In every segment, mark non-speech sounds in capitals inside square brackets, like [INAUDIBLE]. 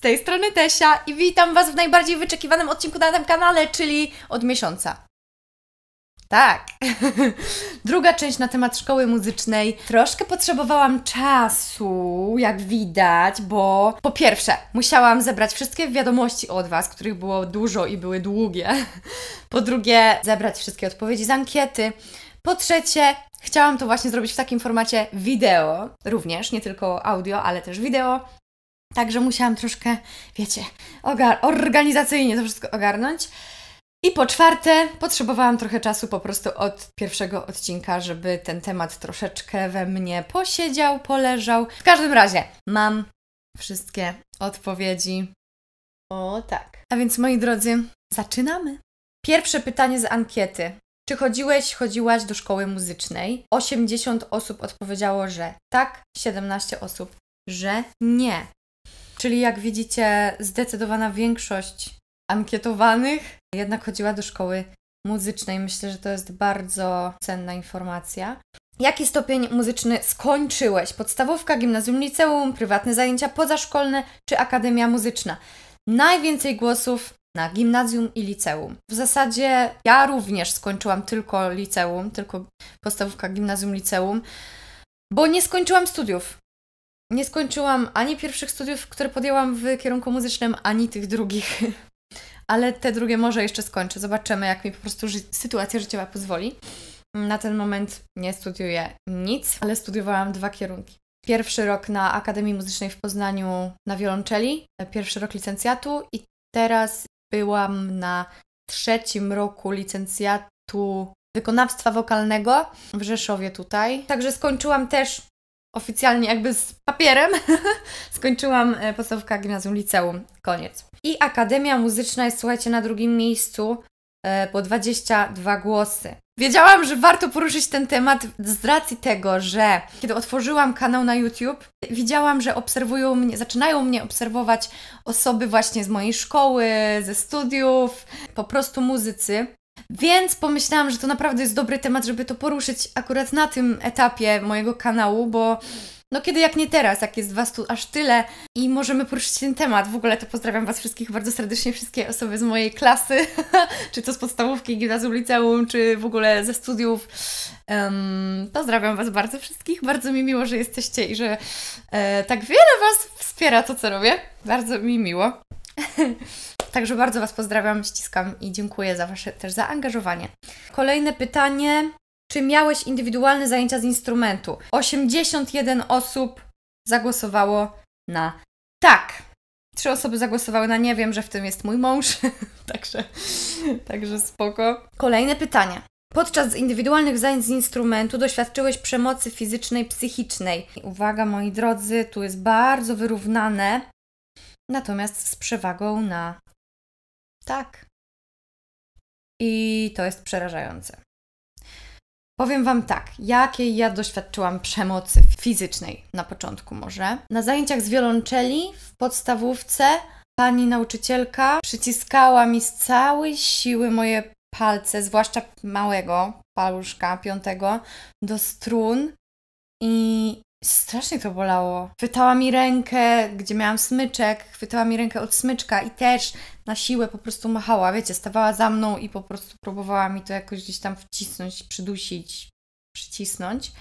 Z tej strony Tesia i witam Was w najbardziej wyczekiwanym odcinku na tym kanale, czyli od miesiąca. Tak. [LAUGHS] Druga część na temat szkoły muzycznej. Troszkę potrzebowałam czasu, jak widać, bo po pierwsze, musiałam zebrać wszystkie wiadomości od Was, których było dużo i były długie. [LAUGHS] Po drugie, zebrać wszystkie odpowiedzi z ankiety. Po trzecie, chciałam to właśnie zrobić w takim formacie wideo, również, nie tylko audio, ale też wideo. Także musiałam troszkę, wiecie, ogar- organizacyjnie to wszystko ogarnąć. I po czwarte, potrzebowałam trochę czasu po prostu od pierwszego odcinka, żeby ten temat troszeczkę we mnie posiedział, poleżał. W każdym razie mam wszystkie odpowiedzi. O tak. A więc moi drodzy, zaczynamy. Pierwsze pytanie z ankiety. Czy chodziłeś, chodziłaś do szkoły muzycznej? 80 osób odpowiedziało, że tak, 17 osób, że nie. Czyli jak widzicie, zdecydowana większość ankietowanych jednak chodziła do szkoły muzycznej. Myślę, że to jest bardzo cenna informacja. Jaki stopień muzyczny skończyłeś? Podstawówka, gimnazjum, liceum, prywatne zajęcia pozaszkolne czy akademia muzyczna? Najwięcej głosów na gimnazjum i liceum. W zasadzie ja również skończyłam tylko liceum, tylko podstawówka, gimnazjum, liceum, bo nie skończyłam studiów nie skończyłam ani pierwszych studiów, które podjęłam w kierunku muzycznym, ani tych drugich. [LAUGHS] Ale te drugie może jeszcze skończę. Zobaczymy, jak mi po prostu ży sytuacja życiowa pozwoli. Na ten moment nie studiuję nic, ale studiowałam dwa kierunki. Pierwszy rok na Akademii Muzycznej w Poznaniu na wiolonczeli, pierwszy rok licencjatu i teraz byłam na trzecim roku licencjatu wykonawstwa wokalnego w Rzeszowie tutaj. Także skończyłam też oficjalnie jakby z papierem [LAUGHS] skończyłam e, podstawówkę gimnazjum liceum. Koniec. I Akademia Muzyczna jest, słuchajcie, na drugim miejscu e, po 22 głosy. Wiedziałam, że warto poruszyć ten temat z racji tego, że kiedy otworzyłam kanał na YouTube, widziałam, że obserwują mnie, zaczynają mnie obserwować osoby właśnie z mojej szkoły, ze studiów, po prostu muzycy. Więc pomyślałam, że to naprawdę jest dobry temat, żeby to poruszyć akurat na tym etapie mojego kanału, bo no kiedy jak nie teraz, jak jest Was tu aż tyle i możemy poruszyć ten temat. W ogóle to pozdrawiam Was wszystkich bardzo serdecznie, wszystkie osoby z mojej klasy, [LAUGHS] czy to z podstawówki, gimnazjum, liceum, czy w ogóle ze studiów. Um, pozdrawiam Was bardzo wszystkich, bardzo mi miło, że jesteście i że e, tak wiele Was wspiera to, co robię. Bardzo mi miło. [LAUGHS] Także bardzo Was pozdrawiam, ściskam i dziękuję za Wasze też zaangażowanie. Kolejne pytanie. Czy miałeś indywidualne zajęcia z instrumentu? 81 osób zagłosowało na tak. Trzy osoby zagłosowały na nie, wiem, że w tym jest mój mąż, [LAUGHS] także, także spoko. Kolejne pytanie. Podczas indywidualnych zajęć z instrumentu doświadczyłeś przemocy fizycznej, psychicznej. Uwaga, moi drodzy, tu jest bardzo wyrównane, natomiast z przewagą na tak. I to jest przerażające. Powiem Wam tak, jakiej ja doświadczyłam przemocy fizycznej na początku może. Na zajęciach z wiolonczeli w podstawówce pani nauczycielka przyciskała mi z całej siły moje palce, zwłaszcza małego paluszka piątego, do strun i strasznie to bolało. Chwytała mi rękę, gdzie miałam smyczek, chwytała mi rękę od smyczka i też na siłę po prostu machała, wiecie, stawała za mną i po prostu próbowała mi to jakoś gdzieś tam wcisnąć, przydusić, przycisnąć.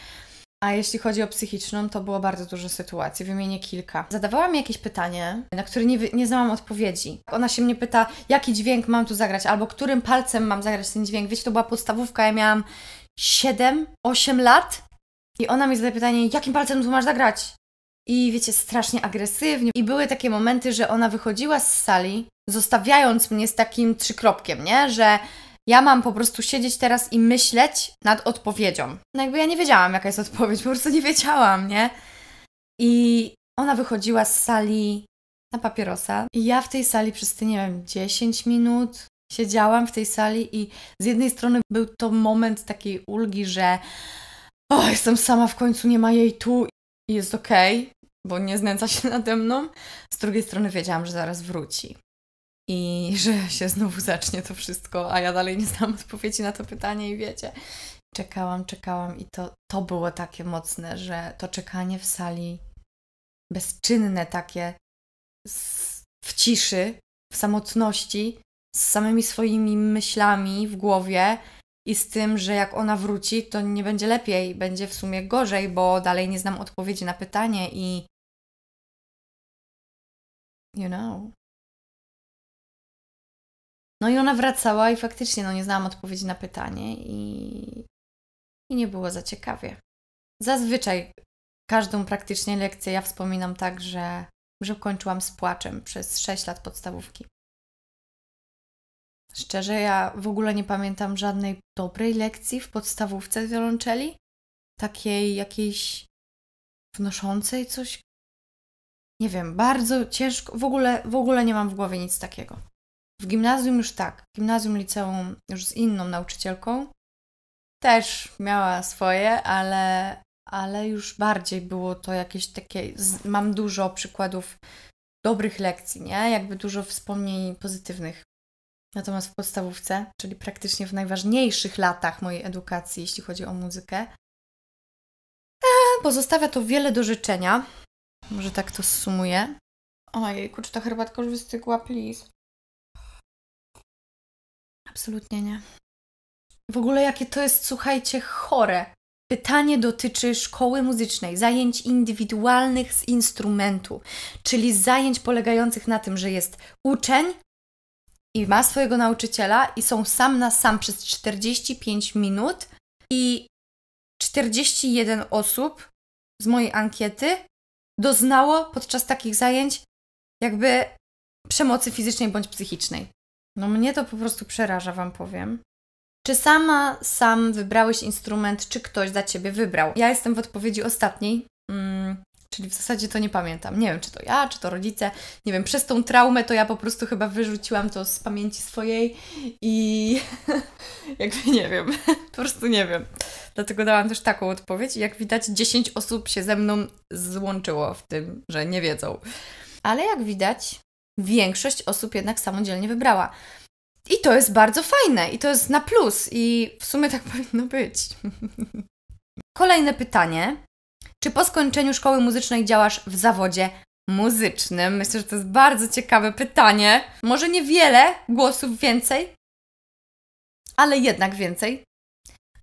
A jeśli chodzi o psychiczną, to było bardzo dużo sytuacji, wymienię kilka. Zadawała mi jakieś pytanie, na które nie, nie znałam odpowiedzi. Ona się mnie pyta, jaki dźwięk mam tu zagrać, albo którym palcem mam zagrać ten dźwięk. Wiecie, to była podstawówka, ja miałam 7-8 lat i ona mi zada pytanie, jakim palcem tu masz zagrać? i wiecie, strasznie agresywnie. I były takie momenty, że ona wychodziła z sali, zostawiając mnie z takim trzykropkiem, nie? Że ja mam po prostu siedzieć teraz i myśleć nad odpowiedzią. No jakby ja nie wiedziałam, jaka jest odpowiedź, po prostu nie wiedziałam, nie? I ona wychodziła z sali na papierosa i ja w tej sali przez, nie wiem, 10 minut siedziałam w tej sali i z jednej strony był to moment takiej ulgi, że o, jestem sama, w końcu nie ma jej tu i jest okej. Okay bo nie znęca się [LAUGHS] nade mną. Z drugiej strony wiedziałam, że zaraz wróci i [LAUGHS] że się znowu zacznie to wszystko, a ja dalej nie znam odpowiedzi na to pytanie i wiecie. Czekałam, czekałam i to, to było takie mocne, że to czekanie w sali bezczynne takie z, w ciszy, w samotności, z samymi swoimi myślami w głowie i z tym, że jak ona wróci, to nie będzie lepiej, będzie w sumie gorzej, bo dalej nie znam odpowiedzi na pytanie i You know. No i ona wracała i faktycznie no, nie znałam odpowiedzi na pytanie i, i nie było za ciekawie. Zazwyczaj każdą praktycznie lekcję ja wspominam tak, że, że kończyłam z płaczem przez 6 lat podstawówki. Szczerze, ja w ogóle nie pamiętam żadnej dobrej lekcji w podstawówce wiolonczeli, takiej jakiejś wnoszącej coś nie wiem, bardzo ciężko, w ogóle, w ogóle nie mam w głowie nic takiego. W gimnazjum już tak, w gimnazjum, liceum już z inną nauczycielką też miała swoje, ale, ale już bardziej było to jakieś takie, z, mam dużo przykładów dobrych lekcji, nie? Jakby dużo wspomnień pozytywnych. Natomiast w podstawówce, czyli praktycznie w najważniejszych latach mojej edukacji, jeśli chodzi o muzykę, e, pozostawia to wiele do życzenia. Może tak to zsumuję. Ojejku, czy ta herbatka już wystygła, please? Absolutnie nie. W ogóle jakie to jest, słuchajcie, chore. Pytanie dotyczy szkoły muzycznej, zajęć indywidualnych z instrumentu, czyli zajęć polegających na tym, że jest uczeń i ma swojego nauczyciela i są sam na sam przez 45 minut i 41 osób z mojej ankiety doznało podczas takich zajęć jakby przemocy fizycznej bądź psychicznej. No mnie to po prostu przeraża, Wam powiem. Czy sama, sam wybrałeś instrument, czy ktoś za Ciebie wybrał? Ja jestem w odpowiedzi ostatniej, Czyli w zasadzie to nie pamiętam. Nie wiem, czy to ja, czy to rodzice. Nie wiem, przez tą traumę to ja po prostu chyba wyrzuciłam to z pamięci swojej i [LAUGHS] jakby nie wiem, [LAUGHS] po prostu nie wiem. Dlatego dałam też taką odpowiedź. Jak widać, 10 osób się ze mną złączyło w tym, że nie wiedzą. Ale jak widać, większość osób jednak samodzielnie wybrała. I to jest bardzo fajne, i to jest na plus, i w sumie tak [LAUGHS] powinno być. Kolejne pytanie czy po skończeniu szkoły muzycznej działasz w zawodzie muzycznym? Myślę, że to jest bardzo ciekawe pytanie. Może niewiele głosów więcej, ale jednak więcej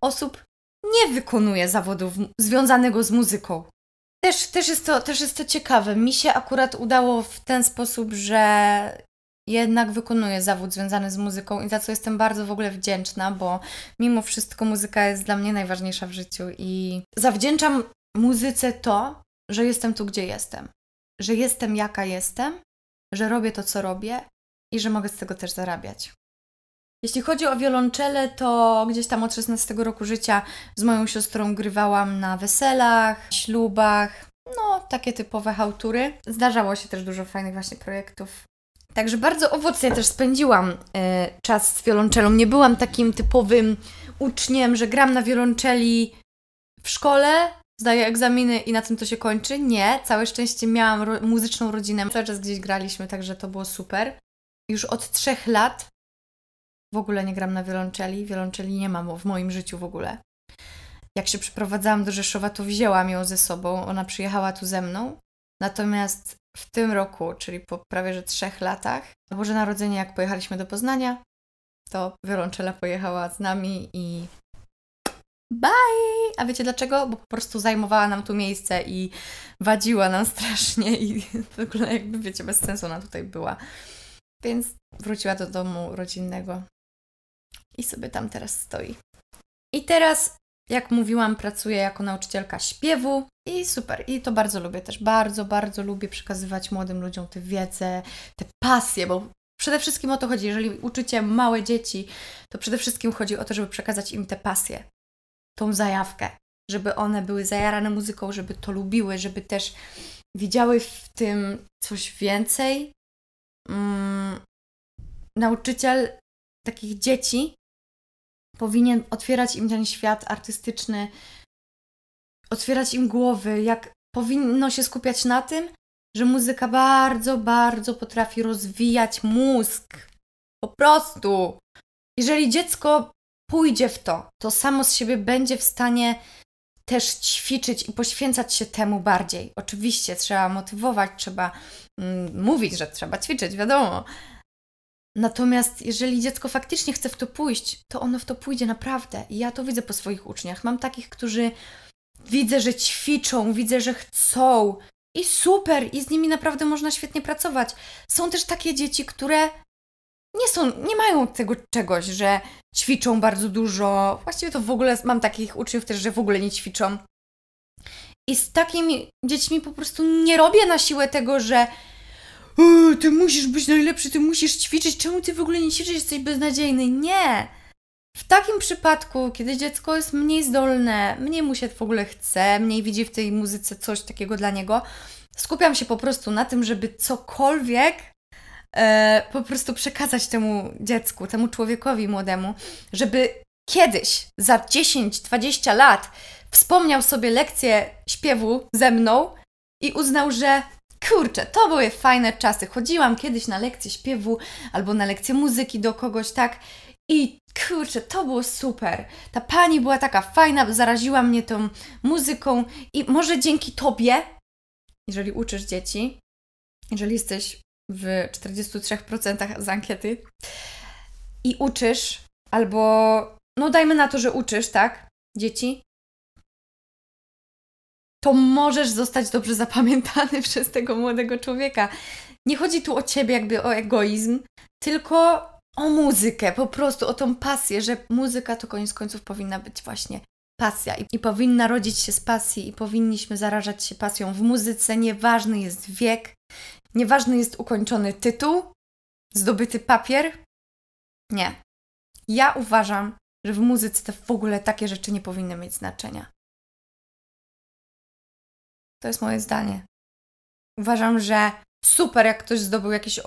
osób nie wykonuje zawodu związanego z muzyką. Też, też, jest to, też jest to ciekawe. Mi się akurat udało w ten sposób, że jednak wykonuję zawód związany z muzyką i za co jestem bardzo w ogóle wdzięczna, bo mimo wszystko muzyka jest dla mnie najważniejsza w życiu i zawdzięczam muzyce to, że jestem tu, gdzie jestem, że jestem jaka jestem, że robię to, co robię i że mogę z tego też zarabiać. Jeśli chodzi o wiolonczele, to gdzieś tam od 16 roku życia z moją siostrą grywałam na weselach, ślubach, no takie typowe hałtury. Zdarzało się też dużo fajnych właśnie projektów. Także bardzo owocnie też spędziłam y, czas z wiolonczelą. Nie byłam takim typowym uczniem, że gram na wiolonczeli w szkole, zdaję egzaminy i na tym to się kończy. Nie, całe szczęście miałam ro muzyczną rodzinę, cały czas gdzieś graliśmy, także to było super. Już od trzech lat w ogóle nie gram na wiolonczeli, wiolonczeli nie mam w moim życiu w ogóle. Jak się przeprowadzałam do Rzeszowa, to wzięłam ją ze sobą, ona przyjechała tu ze mną. Natomiast w tym roku, czyli po prawie że trzech latach, na Boże Narodzenie, jak pojechaliśmy do Poznania, to wiolonczela pojechała z nami i bye! A wiecie dlaczego? Bo po prostu zajmowała nam tu miejsce i wadziła nam [LAUGHS] strasznie i w ogóle jakby, wiecie, bez sensu ona tutaj była. Więc wróciła do domu rodzinnego i sobie tam teraz stoi. I teraz, jak mówiłam, pracuję jako nauczycielka śpiewu i super. I to bardzo lubię też. Bardzo, bardzo lubię przekazywać młodym ludziom tę wiedzę, te pasje, bo przede wszystkim o to chodzi. Jeżeli uczycie małe dzieci, to przede wszystkim chodzi o to, żeby przekazać im te pasje tą zajawkę, żeby one były zajarane muzyką, żeby to lubiły, żeby też widziały w tym coś więcej. Mm, nauczyciel takich dzieci powinien otwierać im ten świat artystyczny, otwierać im głowy, jak powinno się skupiać na tym, że muzyka bardzo, bardzo potrafi rozwijać mózg. Po prostu. Jeżeli dziecko pójdzie w to, to samo z siebie będzie w stanie też ćwiczyć i poświęcać się temu bardziej. Oczywiście trzeba motywować, trzeba mm, mówić, że trzeba ćwiczyć, wiadomo. Natomiast jeżeli dziecko faktycznie chce w to pójść, to ono w to pójdzie naprawdę. I ja to widzę po swoich uczniach. Mam takich, którzy widzę, że ćwiczą, widzę, że chcą. I super, i z nimi naprawdę można świetnie pracować. Są też takie dzieci, które nie są, nie mają tego czegoś, że ćwiczą bardzo dużo. Właściwie to w ogóle mam takich uczniów też, że w ogóle nie ćwiczą. I z takimi dziećmi po prostu nie robię na siłę tego, że ty musisz być najlepszy, ty musisz ćwiczyć, czemu ty w ogóle nie ćwiczysz, jesteś beznadziejny. Nie! W takim przypadku, kiedy dziecko jest mniej zdolne, mniej mu się w ogóle chce, mniej widzi w tej muzyce coś takiego dla niego, skupiam się po prostu na tym, żeby cokolwiek E, po prostu przekazać temu dziecku, temu człowiekowi młodemu, żeby kiedyś, za 10-20 lat, wspomniał sobie lekcję śpiewu ze mną i uznał, że kurczę, to były fajne czasy. Chodziłam kiedyś na lekcję śpiewu albo na lekcję muzyki do kogoś, tak? I kurczę, to było super. Ta pani była taka fajna, zaraziła mnie tą muzyką i może dzięki tobie, jeżeli uczysz dzieci, jeżeli jesteś w 43% z ankiety i uczysz, albo no dajmy na to, że uczysz, tak, dzieci, to możesz zostać dobrze zapamiętany [LAUGHS] przez tego młodego człowieka. Nie chodzi tu o ciebie, jakby o egoizm, tylko o muzykę, po prostu o tą pasję, że muzyka to koniec końców powinna być właśnie pasja i, i powinna rodzić się z pasji i powinniśmy zarażać się pasją w muzyce, nieważny jest wiek, Nieważny jest ukończony tytuł, zdobyty papier. Nie. Ja uważam, że w muzyce w ogóle takie rzeczy nie powinny mieć znaczenia. To jest moje zdanie. Uważam, że super, jak ktoś zdobył jakiś,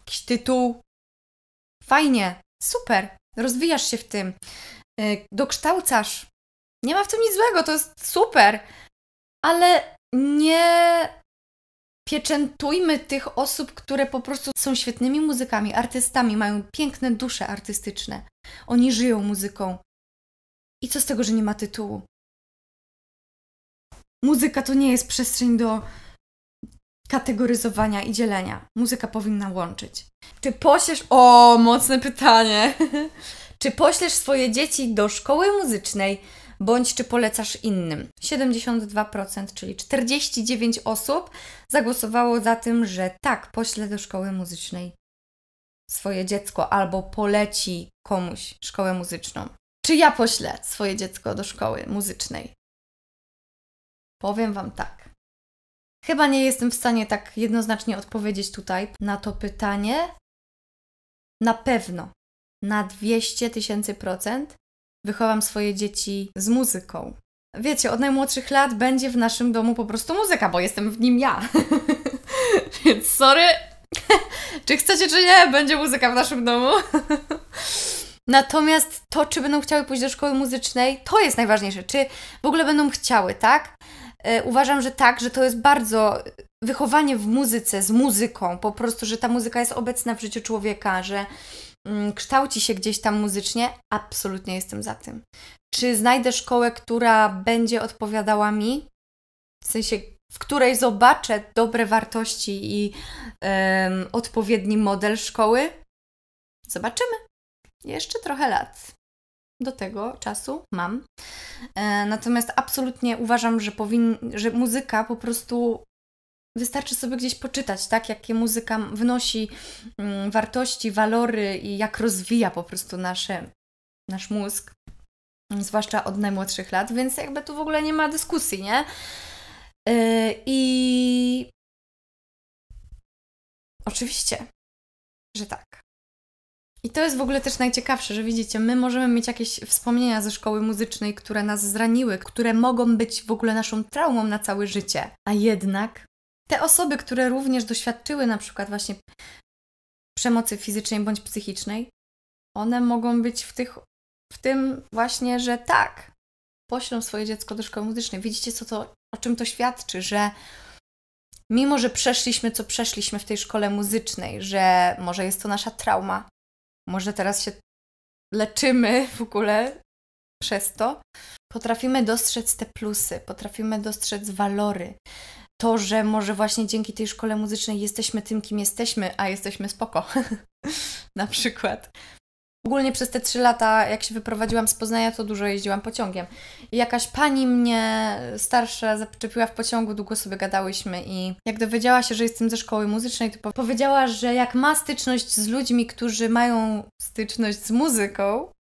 jakiś tytuł. Fajnie, super, rozwijasz się w tym, y, dokształcasz. Nie ma w tym nic złego, to jest super, ale nie pieczętujmy tych osób, które po prostu są świetnymi muzykami, artystami, mają piękne dusze artystyczne. Oni żyją muzyką. I co z tego, że nie ma tytułu? Muzyka to nie jest przestrzeń do kategoryzowania i dzielenia. Muzyka powinna łączyć. Czy poślesz. O, mocne pytanie. [LAUGHS] Czy poślesz swoje dzieci do szkoły muzycznej, bądź czy polecasz innym. 72%, czyli 49 osób zagłosowało za tym, że tak, pośle do szkoły muzycznej swoje dziecko albo poleci komuś szkołę muzyczną. Czy ja poślę swoje dziecko do szkoły muzycznej? Powiem Wam tak. Chyba nie jestem w stanie tak jednoznacznie odpowiedzieć tutaj na to pytanie. Na pewno na 200 tysięcy procent wychowam swoje dzieci z muzyką. Wiecie, od najmłodszych lat będzie w naszym domu po prostu muzyka, bo jestem w nim ja. [LAUGHS] Więc sorry, [LAUGHS] czy chcecie, czy nie, będzie muzyka w naszym domu. [LAUGHS] Natomiast to, czy będą chciały pójść do szkoły muzycznej, to jest najważniejsze. Czy w ogóle będą chciały, tak? Yy, uważam, że tak, że to jest bardzo wychowanie w muzyce, z muzyką, po prostu, że ta muzyka jest obecna w życiu człowieka, że Mm, kształci się gdzieś tam muzycznie, absolutnie jestem za tym. Czy znajdę szkołę, która będzie odpowiadała mi? W sensie, w której zobaczę dobre wartości i um, odpowiedni model szkoły? Zobaczymy. Jeszcze trochę lat do tego czasu mam. E, natomiast absolutnie uważam, że, powin- że muzyka po prostu Wystarczy sobie gdzieś poczytać, tak, jakie muzyka wnosi mm, wartości, walory i jak rozwija po prostu nasze, nasz mózg, zwłaszcza od najmłodszych lat, więc jakby tu w ogóle nie ma dyskusji, nie? Y, I oczywiście, że tak. I to jest w ogóle też najciekawsze, że widzicie, my możemy mieć jakieś wspomnienia ze szkoły muzycznej, które nas zraniły, które mogą być w ogóle naszą traumą na całe życie. A jednak te osoby, które również doświadczyły na przykład właśnie przemocy fizycznej bądź psychicznej, one mogą być w, tych, w tym właśnie, że tak, poślą swoje dziecko do szkoły muzycznej. Widzicie, co to, o czym to świadczy, że mimo, że przeszliśmy, co przeszliśmy w tej szkole muzycznej, że może jest to nasza trauma, może teraz się leczymy w ogóle przez to, potrafimy dostrzec te plusy, potrafimy dostrzec walory, to, że może właśnie dzięki tej szkole muzycznej jesteśmy tym, kim jesteśmy, a jesteśmy spoko. [LAUGHS] na przykład. Ogólnie przez te trzy lata, jak się wyprowadziłam z Poznania, to dużo jeździłam pociągiem. I jakaś pani mnie starsza zaczepiła w pociągu, długo sobie gadałyśmy i jak dowiedziała się, że jestem ze szkoły muzycznej, to powiedziała, że jak ma styczność z ludźmi, którzy mają styczność z muzyką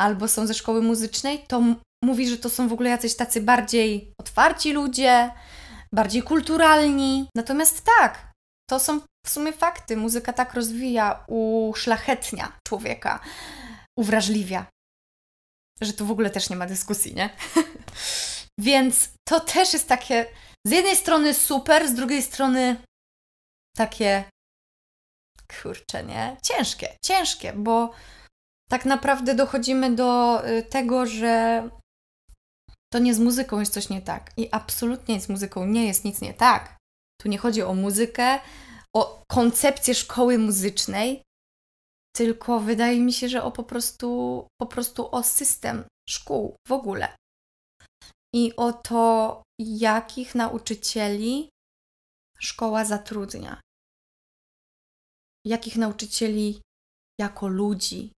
albo są ze szkoły muzycznej, to mówi, że to są w ogóle jacyś tacy bardziej otwarci ludzie, bardziej kulturalni. Natomiast tak, to są w sumie fakty. Muzyka tak rozwija, uszlachetnia człowieka, uwrażliwia. Że tu w ogóle też nie ma dyskusji, nie? [LAUGHS] Więc to też jest takie z jednej strony super, z drugiej strony takie kurczę, nie? Ciężkie, ciężkie, bo tak naprawdę dochodzimy do y, tego, że to nie z muzyką jest coś nie tak. I absolutnie z muzyką nie jest nic nie tak. Tu nie chodzi o muzykę, o koncepcję szkoły muzycznej, tylko wydaje mi się, że o po prostu, po prostu o system szkół w ogóle. I o to, jakich nauczycieli szkoła zatrudnia. Jakich nauczycieli jako ludzi,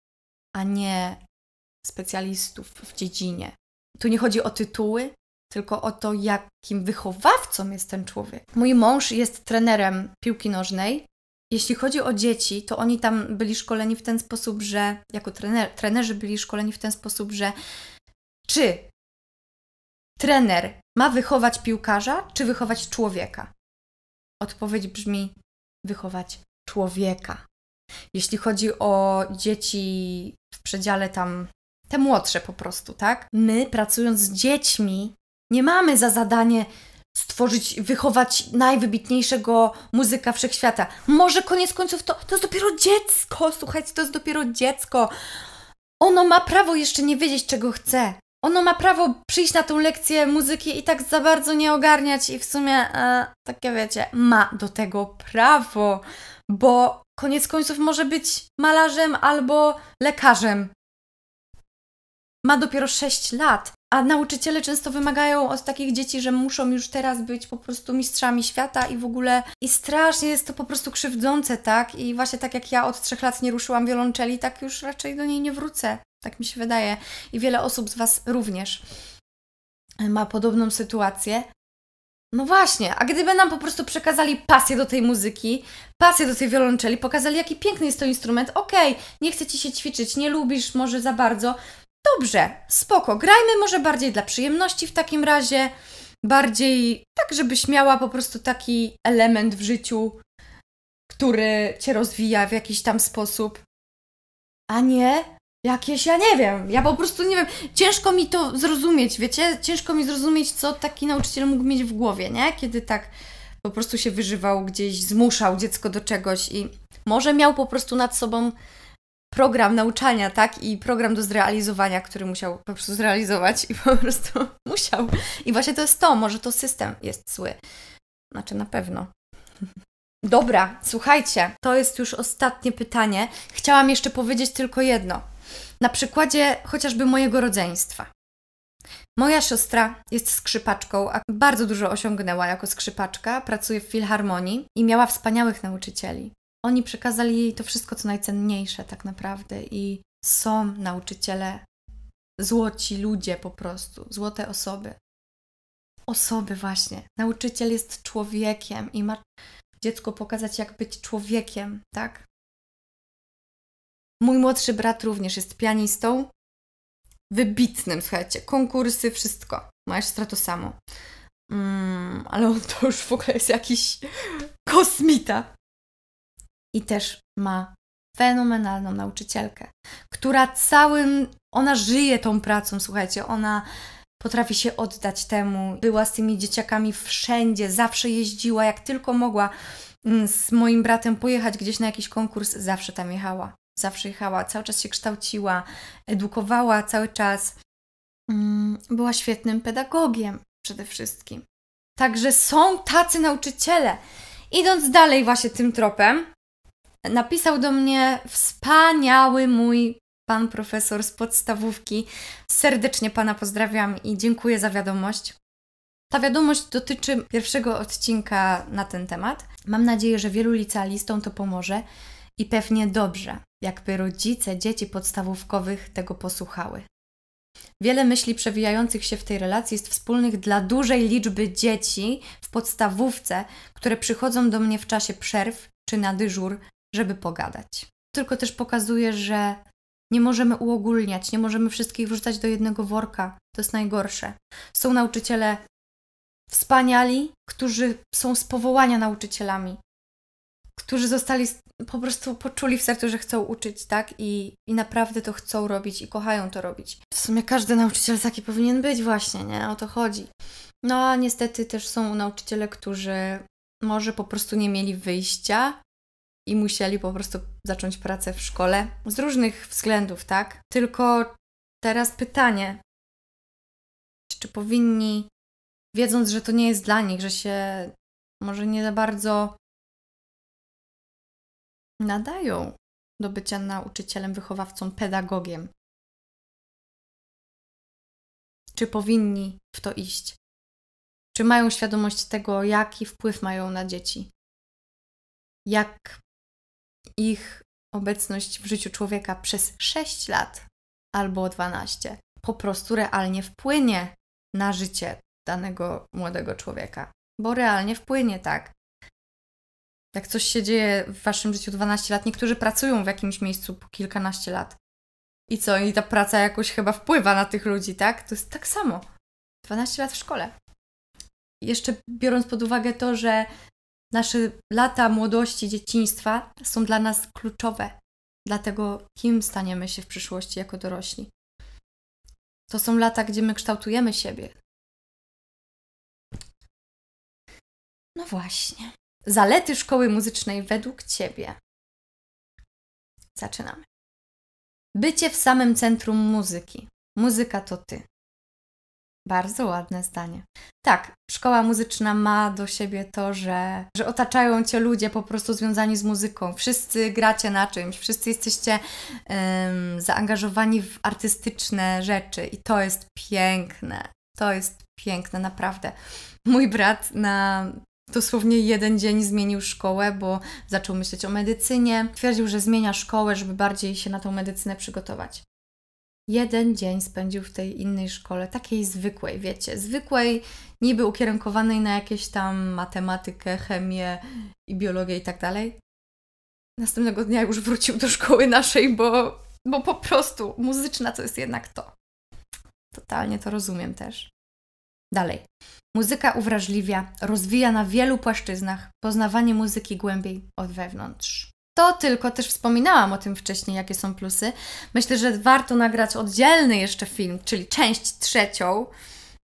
a nie specjalistów w dziedzinie. Tu nie chodzi o tytuły, tylko o to, jakim wychowawcą jest ten człowiek. Mój mąż jest trenerem piłki nożnej. Jeśli chodzi o dzieci, to oni tam byli szkoleni w ten sposób, że jako trener, trenerzy byli szkoleni w ten sposób, że czy trener ma wychować piłkarza, czy wychować człowieka? Odpowiedź brzmi: wychować człowieka. Jeśli chodzi o dzieci w przedziale tam te młodsze po prostu, tak? My pracując z dziećmi nie mamy za zadanie stworzyć, wychować najwybitniejszego muzyka wszechświata. Może koniec końców to, to jest dopiero dziecko, słuchajcie, to jest dopiero dziecko. Ono ma prawo jeszcze nie wiedzieć, czego chce. Ono ma prawo przyjść na tą lekcję muzyki i tak za bardzo nie ogarniać i w sumie, e, takie wiecie, ma do tego prawo, bo koniec końców może być malarzem albo lekarzem, ma dopiero 6 lat, a nauczyciele często wymagają od takich dzieci, że muszą już teraz być po prostu mistrzami świata i w ogóle. I strasznie jest to po prostu krzywdzące, tak? I właśnie tak jak ja od trzech lat nie ruszyłam wiolonczeli, tak już raczej do niej nie wrócę. Tak mi się wydaje. I wiele osób z Was również ma podobną sytuację. No właśnie, a gdyby nam po prostu przekazali pasję do tej muzyki, pasję do tej wiolonczeli, pokazali, jaki piękny jest to instrument, okej, okay, nie chce ci się ćwiczyć, nie lubisz może za bardzo, Dobrze, spoko, grajmy może bardziej dla przyjemności w takim razie, bardziej tak, żebyś miała po prostu taki element w życiu, który cię rozwija w jakiś tam sposób, a nie jakieś, ja nie wiem, ja po prostu nie wiem, ciężko mi to zrozumieć, wiecie, ciężko mi zrozumieć, co taki nauczyciel mógł mieć w głowie, nie? Kiedy tak po prostu się wyżywał gdzieś, zmuszał dziecko do czegoś i może miał po prostu nad sobą program nauczania, tak? I program do zrealizowania, który musiał po prostu zrealizować i po prostu [LAUGHS] musiał. I właśnie to jest to, może to system jest zły. Znaczy na pewno. [LAUGHS] Dobra, słuchajcie, to jest już ostatnie pytanie. Chciałam jeszcze powiedzieć tylko jedno. Na przykładzie chociażby mojego rodzeństwa. Moja siostra jest skrzypaczką, a bardzo dużo osiągnęła jako skrzypaczka, pracuje w filharmonii i miała wspaniałych nauczycieli. Oni przekazali jej to wszystko, co najcenniejsze tak naprawdę i są nauczyciele, złoci ludzie po prostu, złote osoby. Osoby właśnie. Nauczyciel jest człowiekiem i ma dziecko pokazać, jak być człowiekiem, tak? Mój młodszy brat również jest pianistą. Wybitnym, słuchajcie, konkursy, wszystko. Maestra to samo. Mm, ale on to już w ogóle jest jakiś kosmita i też ma fenomenalną nauczycielkę, która całym, ona żyje tą pracą, słuchajcie, ona potrafi się oddać temu, była z tymi dzieciakami wszędzie, zawsze jeździła, jak tylko mogła mm, z moim bratem pojechać gdzieś na jakiś konkurs, zawsze tam jechała, zawsze jechała, cały czas się kształciła, edukowała cały czas. Mm, była świetnym pedagogiem przede wszystkim. Także są tacy nauczyciele. Idąc dalej właśnie tym tropem, napisał do mnie wspaniały mój pan profesor z podstawówki. Serdecznie pana pozdrawiam i dziękuję za wiadomość. Ta wiadomość dotyczy pierwszego odcinka na ten temat. Mam nadzieję, że wielu licealistom to pomoże i pewnie dobrze, jakby rodzice dzieci podstawówkowych tego posłuchały. Wiele myśli przewijających się w tej relacji jest wspólnych dla dużej liczby dzieci w podstawówce, które przychodzą do mnie w czasie przerw czy na dyżur żeby pogadać. Tylko też pokazuje, że nie możemy uogólniać, nie możemy wszystkich wrzucać do jednego worka. To jest najgorsze. Są nauczyciele wspaniali, którzy są z powołania nauczycielami, którzy zostali po prostu poczuli w sercu, że chcą uczyć, tak? I, I naprawdę to chcą robić i kochają to robić. W sumie każdy nauczyciel taki powinien być, właśnie, nie? O to chodzi. No a niestety też są nauczyciele, którzy może po prostu nie mieli wyjścia i musieli po prostu zacząć pracę w szkole z różnych względów, tak? Tylko teraz pytanie, czy powinni, wiedząc, że to nie jest dla nich, że się może nie za bardzo nadają do bycia nauczycielem, wychowawcą, pedagogiem, czy powinni w to iść? Czy mają świadomość tego, jaki wpływ mają na dzieci? Jak ich obecność w życiu człowieka przez 6 lat albo 12 po prostu realnie wpłynie na życie danego młodego człowieka. Bo realnie wpłynie, tak. Jak coś się dzieje w waszym życiu 12 lat, niektórzy pracują w jakimś miejscu po kilkanaście lat. I co? I ta praca jakoś chyba wpływa na tych ludzi, tak? To jest tak samo. 12 lat w szkole. Jeszcze biorąc pod uwagę to, że Nasze lata młodości, dzieciństwa są dla nas kluczowe, dla tego, kim staniemy się w przyszłości jako dorośli. To są lata, gdzie my kształtujemy siebie. No właśnie. Zalety szkoły muzycznej według Ciebie. Zaczynamy. Bycie w samym centrum muzyki. Muzyka to Ty. Bardzo ładne zdanie. Tak, szkoła muzyczna ma do siebie to, że, że otaczają cię ludzie po prostu związani z muzyką. Wszyscy gracie na czymś, wszyscy jesteście um, zaangażowani w artystyczne rzeczy i to jest piękne. To jest piękne, naprawdę. Mój brat na dosłownie jeden dzień zmienił szkołę, bo zaczął myśleć o medycynie. Twierdził, że zmienia szkołę, żeby bardziej się na tą medycynę przygotować jeden dzień spędził w tej innej szkole, takiej zwykłej, wiecie, zwykłej, niby ukierunkowanej na jakieś tam matematykę, chemię i biologię i tak dalej. Następnego dnia już wrócił do szkoły naszej, bo, bo po prostu muzyczna to jest jednak to. Totalnie to rozumiem też. Dalej. Muzyka uwrażliwia, rozwija na wielu płaszczyznach poznawanie muzyki głębiej od wewnątrz to tylko też wspominałam o tym wcześniej, jakie są plusy. Myślę, że warto nagrać oddzielny jeszcze film, czyli część trzecią,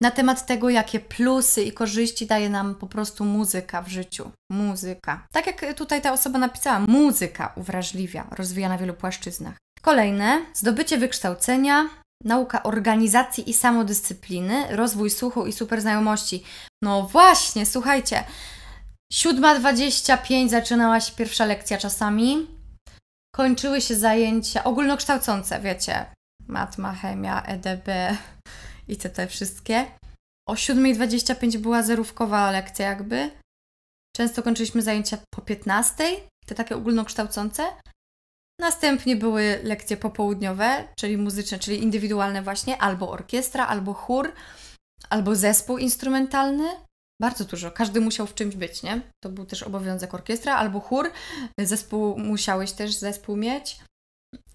na temat tego, jakie plusy i korzyści daje nam po prostu muzyka w życiu. Muzyka. Tak jak tutaj ta osoba napisała, muzyka uwrażliwia, rozwija na wielu płaszczyznach. Kolejne, zdobycie wykształcenia, nauka organizacji i samodyscypliny, rozwój słuchu i superznajomości. No właśnie, słuchajcie, 7.25 zaczynała się pierwsza lekcja czasami. Kończyły się zajęcia ogólnokształcące, wiecie. Matma, chemia, EDB i te, te wszystkie. O 7.25 była zerówkowa lekcja jakby. Często kończyliśmy zajęcia po 15, te takie ogólnokształcące. Następnie były lekcje popołudniowe, czyli muzyczne, czyli indywidualne właśnie, albo orkiestra, albo chór, albo zespół instrumentalny, bardzo dużo. Każdy musiał w czymś być, nie? To był też obowiązek orkiestra albo chór. Zespół musiałeś też zespół mieć.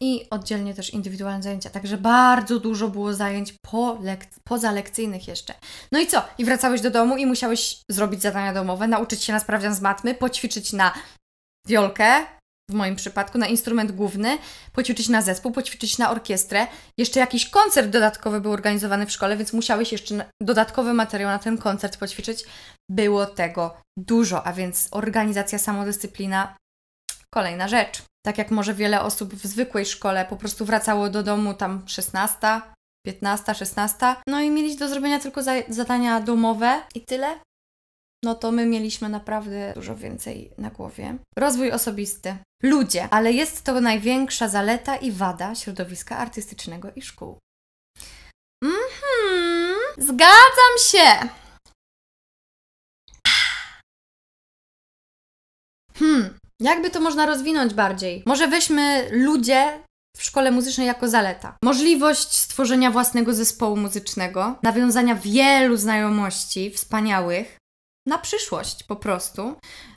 I oddzielnie też indywidualne zajęcia. Także bardzo dużo było zajęć po lek- pozalekcyjnych jeszcze. No i co? I wracałeś do domu i musiałeś zrobić zadania domowe, nauczyć się na sprawdzian z matmy, poćwiczyć na wiolkę, w moim przypadku, na instrument główny, poćwiczyć na zespół, poćwiczyć na orkiestrę. Jeszcze jakiś koncert dodatkowy był organizowany w szkole, więc musiałeś jeszcze dodatkowy materiał na ten koncert poćwiczyć. Było tego dużo, a więc organizacja, samodyscyplina, kolejna rzecz. Tak jak może wiele osób w zwykłej szkole po prostu wracało do domu tam 16, 15, 16, no i mieliś do zrobienia tylko zadania domowe i tyle no to my mieliśmy naprawdę dużo więcej na głowie. Rozwój osobisty. Ludzie, ale jest to największa zaleta i wada środowiska artystycznego i szkół. Mhm, zgadzam się. Hmm, jakby to można rozwinąć bardziej? Może weźmy ludzie w szkole muzycznej jako zaleta. Możliwość stworzenia własnego zespołu muzycznego, nawiązania wielu znajomości wspaniałych, na przyszłość po prostu,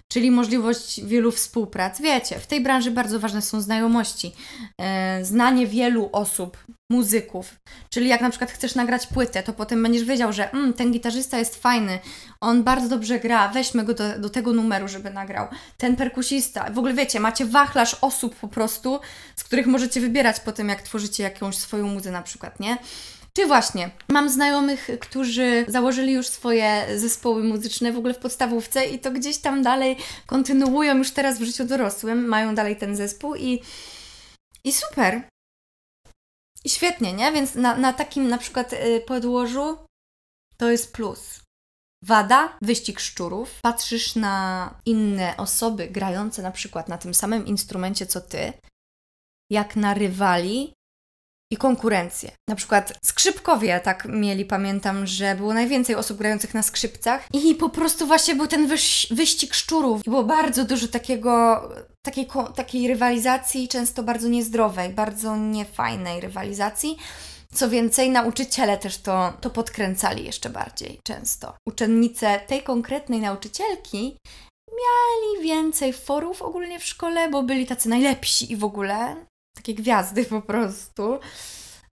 czyli możliwość wielu współprac. Wiecie, w tej branży bardzo ważne są znajomości, yy, znanie wielu osób, muzyków, czyli jak na przykład chcesz nagrać płytę, to potem będziesz wiedział, że mm, ten gitarzysta jest fajny, on bardzo dobrze gra, weźmy go do, do tego numeru, żeby nagrał. Ten perkusista, w ogóle wiecie, macie wachlarz osób po prostu, z których możecie wybierać po tym, jak tworzycie jakąś swoją muzę na przykład, nie? Czy właśnie mam znajomych, którzy założyli już swoje zespoły muzyczne w ogóle w podstawówce i to gdzieś tam dalej kontynuują już teraz w życiu dorosłym, mają dalej ten zespół i, i super. I świetnie, nie? Więc na, na takim na przykład y, podłożu to jest plus. Wada, wyścig szczurów. Patrzysz na inne osoby grające na przykład na tym samym instrumencie co ty, jak na rywali, i konkurencję. Na przykład skrzypkowie tak mieli, pamiętam, że było najwięcej osób grających na skrzypcach i po prostu właśnie był ten wyś wyścig szczurów i było bardzo dużo takiego takiej, takiej rywalizacji, często bardzo niezdrowej, bardzo niefajnej rywalizacji. Co więcej, nauczyciele też to, to podkręcali jeszcze bardziej często. Uczennice tej konkretnej nauczycielki mieli więcej forów ogólnie w szkole, bo byli tacy najlepsi i w ogóle takie gwiazdy po prostu.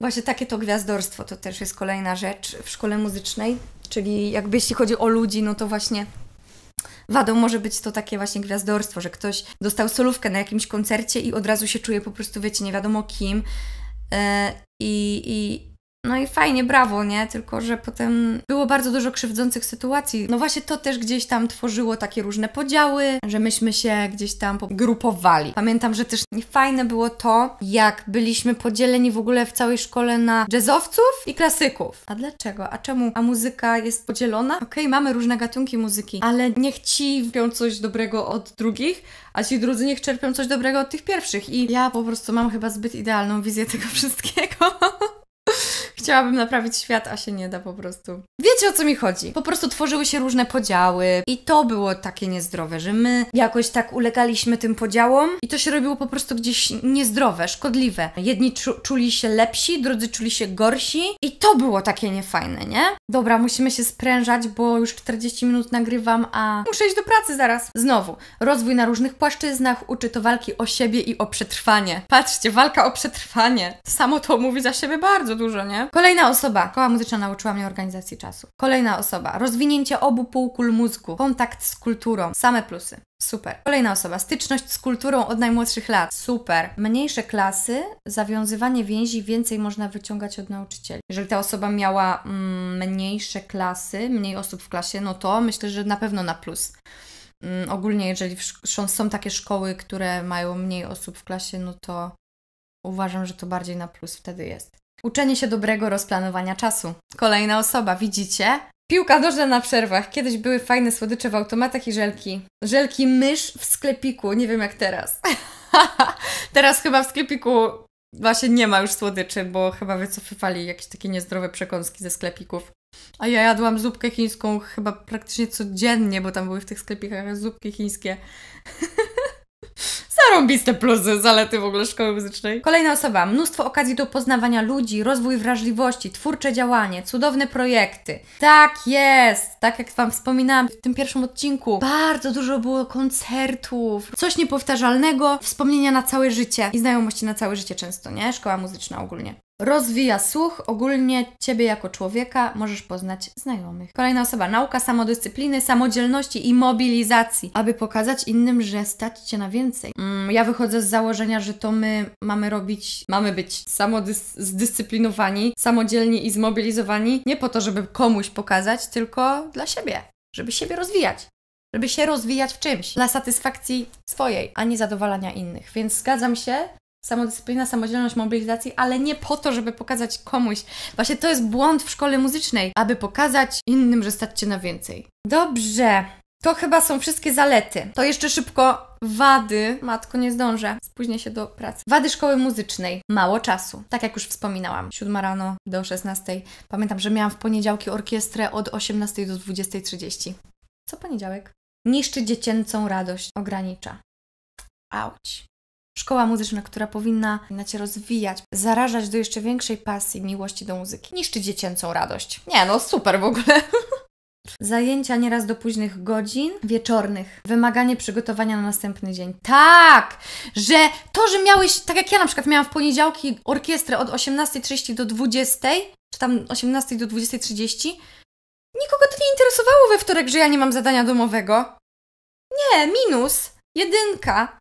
Właśnie takie to gwiazdorstwo to też jest kolejna rzecz w szkole muzycznej, czyli jakby jeśli chodzi o ludzi, no to właśnie wadą może być to takie właśnie gwiazdorstwo, że ktoś dostał solówkę na jakimś koncercie i od razu się czuje po prostu, wiecie, nie wiadomo kim. E, I, i, no i fajnie, brawo, nie? Tylko, że potem było bardzo dużo krzywdzących sytuacji. No właśnie to też gdzieś tam tworzyło takie różne podziały, że myśmy się gdzieś tam grupowali. Pamiętam, że też fajne było to, jak byliśmy podzieleni w ogóle w całej szkole na jazzowców i klasyków. A dlaczego? A czemu? A muzyka jest podzielona? Okej, okay, mamy różne gatunki muzyki, ale niech ci pią coś dobrego od drugich, a ci drudzy niech czerpią coś dobrego od tych pierwszych. I ja po prostu mam chyba zbyt idealną wizję tego wszystkiego. [LAUGHS] Chciałabym naprawić świat, a się nie da po prostu. Wiecie o co mi chodzi? Po prostu tworzyły się różne podziały i to było takie niezdrowe, że my jakoś tak ulegaliśmy tym podziałom i to się robiło po prostu gdzieś niezdrowe, szkodliwe. Jedni czu czuli się lepsi, drudzy czuli się gorsi i to było takie niefajne, nie? Dobra, musimy się sprężać, bo już 40 minut nagrywam, a muszę iść do pracy zaraz. Znowu, rozwój na różnych płaszczyznach uczy to walki o siebie i o przetrwanie. Patrzcie, walka o przetrwanie. Samo to mówi za siebie bardzo dużo, nie? Kolejna osoba, koła muzyczna nauczyła mnie organizacji czasu. Kolejna osoba, rozwinięcie obu półkul mózgu, kontakt z kulturą, same plusy. Super. Kolejna osoba. Styczność z kulturą od najmłodszych lat. Super. Mniejsze klasy, zawiązywanie więzi, więcej można wyciągać od nauczycieli. Jeżeli ta osoba miała mm, mniejsze klasy, mniej osób w klasie, no to myślę, że na pewno na plus. Mm, ogólnie, jeżeli są takie szkoły, które mają mniej osób w klasie, no to uważam, że to bardziej na plus wtedy jest. Uczenie się dobrego rozplanowania czasu. Kolejna osoba, widzicie? Piłka nożna na przerwach. Kiedyś były fajne słodycze w automatach i żelki. Żelki mysz w sklepiku, nie wiem jak teraz. [LAUGHS] teraz chyba w sklepiku właśnie nie ma już słodyczy, bo chyba wycofywali jakieś takie niezdrowe przekąski ze sklepików. A ja jadłam zupkę chińską chyba praktycznie codziennie, bo tam były w tych sklepikach zupki chińskie. [LAUGHS] zarąbiste plusy, zalety w ogóle szkoły muzycznej. Kolejna osoba, mnóstwo okazji do poznawania ludzi, rozwój wrażliwości, twórcze działanie, cudowne projekty. Tak jest! Tak jak Wam wspominałam w tym pierwszym odcinku, bardzo dużo było koncertów, coś niepowtarzalnego, wspomnienia na całe życie i znajomości na całe życie często, nie? Szkoła muzyczna ogólnie rozwija słuch, ogólnie ciebie jako człowieka możesz poznać znajomych. Kolejna osoba, nauka samodyscypliny, samodzielności i mobilizacji, aby pokazać innym, że stać cię na więcej. Mm, ja wychodzę z założenia, że to my mamy robić, mamy być samodyscyplinowani, samodzielni i zmobilizowani, nie po to, żeby komuś pokazać, tylko dla siebie, żeby siebie rozwijać żeby się rozwijać w czymś, dla satysfakcji swojej, a nie zadowalania innych. Więc zgadzam się samodyscyplina, samodzielność, mobilizacji, ale nie po to, żeby pokazać komuś. Właśnie to jest błąd w szkole muzycznej, aby pokazać innym, że stać na więcej. Dobrze. To chyba są wszystkie zalety. To jeszcze szybko wady. Matko, nie zdążę. Spóźnię się do pracy. Wady szkoły muzycznej. Mało czasu. Tak jak już wspominałam. 7 rano do 16. Pamiętam, że miałam w poniedziałki orkiestrę od 18 do 20.30. Co poniedziałek. Niszczy dziecięcą radość. Ogranicza. Auć szkoła muzyczna, która powinna na Cię rozwijać, zarażać do jeszcze większej pasji, miłości do muzyki, niszczy dziecięcą radość. Nie, no super w ogóle. [LAUGHS] Zajęcia nieraz do późnych godzin wieczornych, wymaganie przygotowania na następny dzień. Tak, że to, że miałeś, tak jak ja na przykład miałam w poniedziałki orkiestrę od 18.30 do 20, czy tam 18 do 20.30, nikogo to nie interesowało we wtorek, że ja nie mam zadania domowego. Nie, minus, jedynka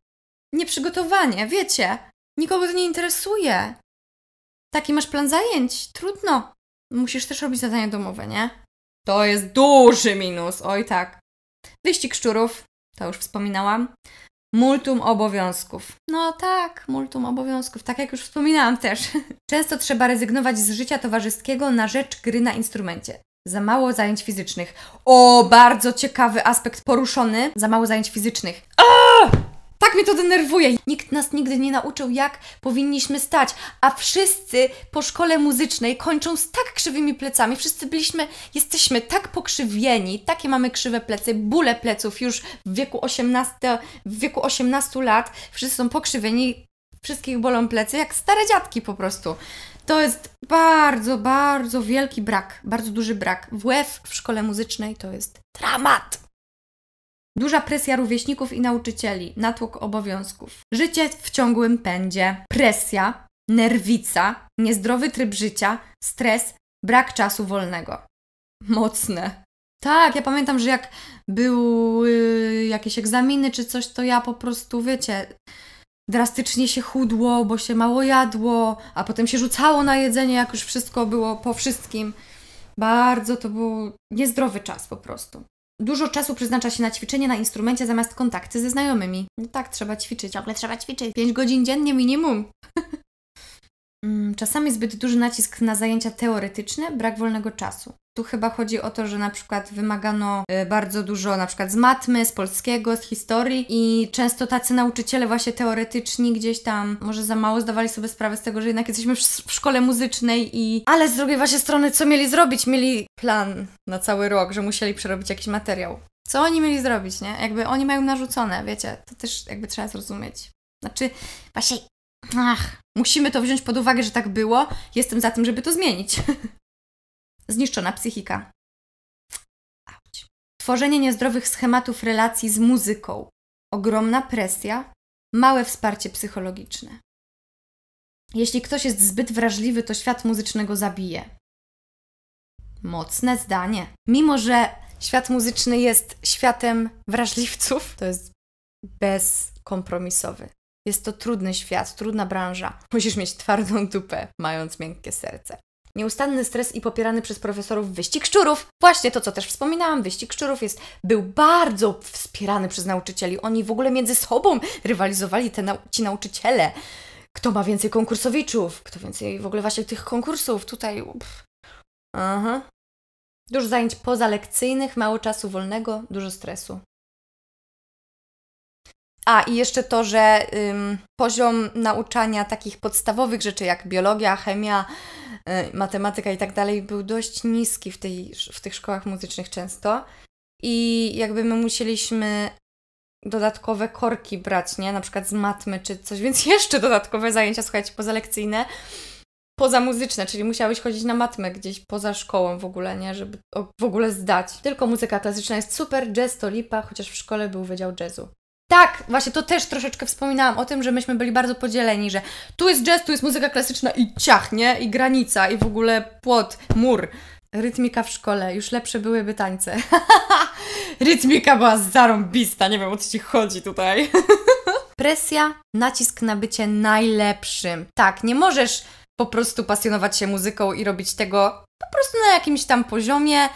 nieprzygotowanie, wiecie. Nikogo to nie interesuje. Taki masz plan zajęć, trudno. Musisz też robić zadania domowe, nie? To jest duży minus, oj tak. Wyścig szczurów, to już wspominałam. Multum obowiązków. No tak, multum obowiązków, tak jak już wspominałam też. [LAUGHS] Często trzeba rezygnować z życia towarzyskiego na rzecz gry na instrumencie. Za mało zajęć fizycznych. O, bardzo ciekawy aspekt poruszony. Za mało zajęć fizycznych. Aaaa! Tak mnie to denerwuje. Nikt nas nigdy nie nauczył, jak powinniśmy stać, a wszyscy po szkole muzycznej kończą z tak krzywymi plecami. Wszyscy byliśmy, jesteśmy tak pokrzywieni, takie mamy krzywe plecy, bóle pleców już w wieku 18, w wieku 18 lat. Wszyscy są pokrzywieni, wszystkich bolą plecy, jak stare dziadki po prostu. To jest bardzo, bardzo wielki brak, bardzo duży brak. WF w szkole muzycznej to jest dramat. Duża presja rówieśników i nauczycieli, natłok obowiązków. Życie w ciągłym pędzie, presja, nerwica, niezdrowy tryb życia, stres, brak czasu wolnego. Mocne. Tak, ja pamiętam, że jak były jakieś egzaminy czy coś, to ja po prostu, wiecie, drastycznie się chudło, bo się mało jadło, a potem się rzucało na jedzenie, jak już wszystko było po wszystkim. Bardzo to był niezdrowy czas po prostu. Dużo czasu przeznacza się na ćwiczenie na instrumencie zamiast kontakty ze znajomymi. No tak, trzeba ćwiczyć, ciągle trzeba ćwiczyć. 5 godzin dziennie minimum. [LAUGHS] Mm, czasami zbyt duży nacisk na zajęcia teoretyczne, brak wolnego czasu. Tu chyba chodzi o to, że na przykład wymagano y, bardzo dużo na przykład z matmy, z polskiego, z historii i często tacy nauczyciele właśnie teoretyczni gdzieś tam może za mało zdawali sobie sprawę z tego, że jednak jesteśmy w szkole muzycznej i... Ale z drugiej właśnie strony co mieli zrobić? Mieli plan na cały rok, że musieli przerobić jakiś materiał. Co oni mieli zrobić, nie? Jakby oni mają narzucone, wiecie, to też jakby trzeba zrozumieć. Znaczy, właśnie, ach, musimy to wziąć pod uwagę, że tak było. Jestem za tym, żeby to zmienić. [LAUGHS] zniszczona psychika. Tworzenie niezdrowych schematów relacji z muzyką, ogromna presja, małe wsparcie psychologiczne. Jeśli ktoś jest zbyt wrażliwy, to świat muzycznego zabije. Mocne zdanie. Mimo, że świat muzyczny jest światem wrażliwców, to jest bezkompromisowy. Jest to trudny świat, trudna branża. Musisz mieć twardą dupę, mając miękkie serce. Nieustanny stres i popierany przez profesorów wyścig szczurów. Właśnie to, co też wspominałam, wyścig szczurów jest, był bardzo wspierany przez nauczycieli. Oni w ogóle między sobą rywalizowali te nau ci nauczyciele. Kto ma więcej konkursowiczów, kto więcej w ogóle właśnie tych konkursów. Tutaj. Aha. Dużo zajęć pozalekcyjnych, mało czasu wolnego, dużo stresu. A i jeszcze to, że ym, poziom nauczania takich podstawowych rzeczy jak biologia, chemia, E, matematyka i tak dalej, był dość niski w, tej, w tych szkołach muzycznych często. I jakby my musieliśmy dodatkowe korki brać, nie? Na przykład z matmy czy coś, więc [LAUGHS] jeszcze dodatkowe zajęcia, słuchajcie, pozalekcyjne, pozamuzyczne, czyli musiałeś chodzić na matmę gdzieś poza szkołą w ogóle, nie? Żeby w ogóle zdać. Tylko muzyka klasyczna jest super, jazz to lipa, chociaż w szkole był wydział jazzu. Tak, właśnie to też troszeczkę wspominałam o tym, że myśmy byli bardzo podzieleni, że tu jest jazz, tu jest muzyka klasyczna i ciach, nie? I granica, i w ogóle płot, mur. Rytmika w szkole, już lepsze byłyby tańce. [LAUGHS] Rytmika była zarąbista, nie wiem o co ci chodzi tutaj. [LAUGHS] Presja, nacisk na bycie najlepszym. Tak, nie możesz po prostu pasjonować się muzyką i robić tego po prostu na jakimś tam poziomie.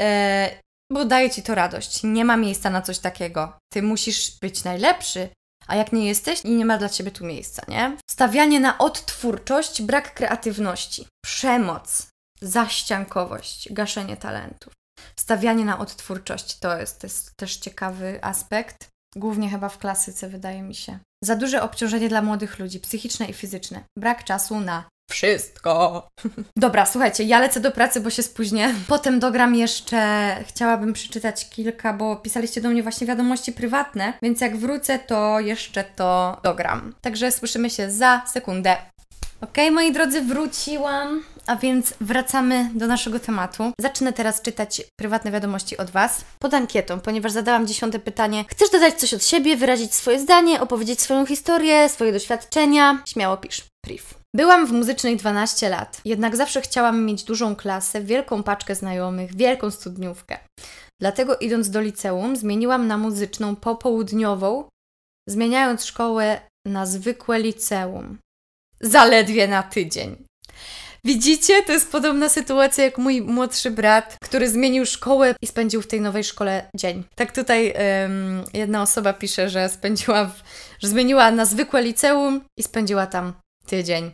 E, bo daje ci to radość. Nie ma miejsca na coś takiego. Ty musisz być najlepszy, a jak nie jesteś, nie ma dla ciebie tu miejsca, nie? Stawianie na odtwórczość, brak kreatywności, przemoc, zaściankowość, gaszenie talentów. Stawianie na odtwórczość to jest, to jest też ciekawy aspekt, głównie chyba w klasyce, wydaje mi się. Za duże obciążenie dla młodych ludzi, psychiczne i fizyczne. Brak czasu na wszystko. [LAUGHS] Dobra, słuchajcie, ja lecę do pracy, bo się spóźnię. Potem dogram jeszcze, chciałabym przeczytać kilka, bo pisaliście do mnie właśnie wiadomości prywatne, więc jak wrócę, to jeszcze to dogram. Także słyszymy się za sekundę. Ok, moi drodzy, wróciłam, a więc wracamy do naszego tematu. Zacznę teraz czytać prywatne wiadomości od Was pod ankietą, ponieważ zadałam dziesiąte pytanie. Chcesz dodać coś od siebie, wyrazić swoje zdanie, opowiedzieć swoją historię, swoje doświadczenia? Śmiało pisz. Priv. Byłam w muzycznej 12 lat, jednak zawsze chciałam mieć dużą klasę, wielką paczkę znajomych, wielką studniówkę. Dlatego idąc do liceum zmieniłam na muzyczną popołudniową, zmieniając szkołę na zwykłe liceum. Zaledwie na tydzień. Widzicie, to jest podobna sytuacja jak mój młodszy brat, który zmienił szkołę i spędził w tej nowej szkole dzień. Tak tutaj ym, jedna osoba pisze, że spędziła, w, że zmieniła na zwykłe liceum i spędziła tam tydzień.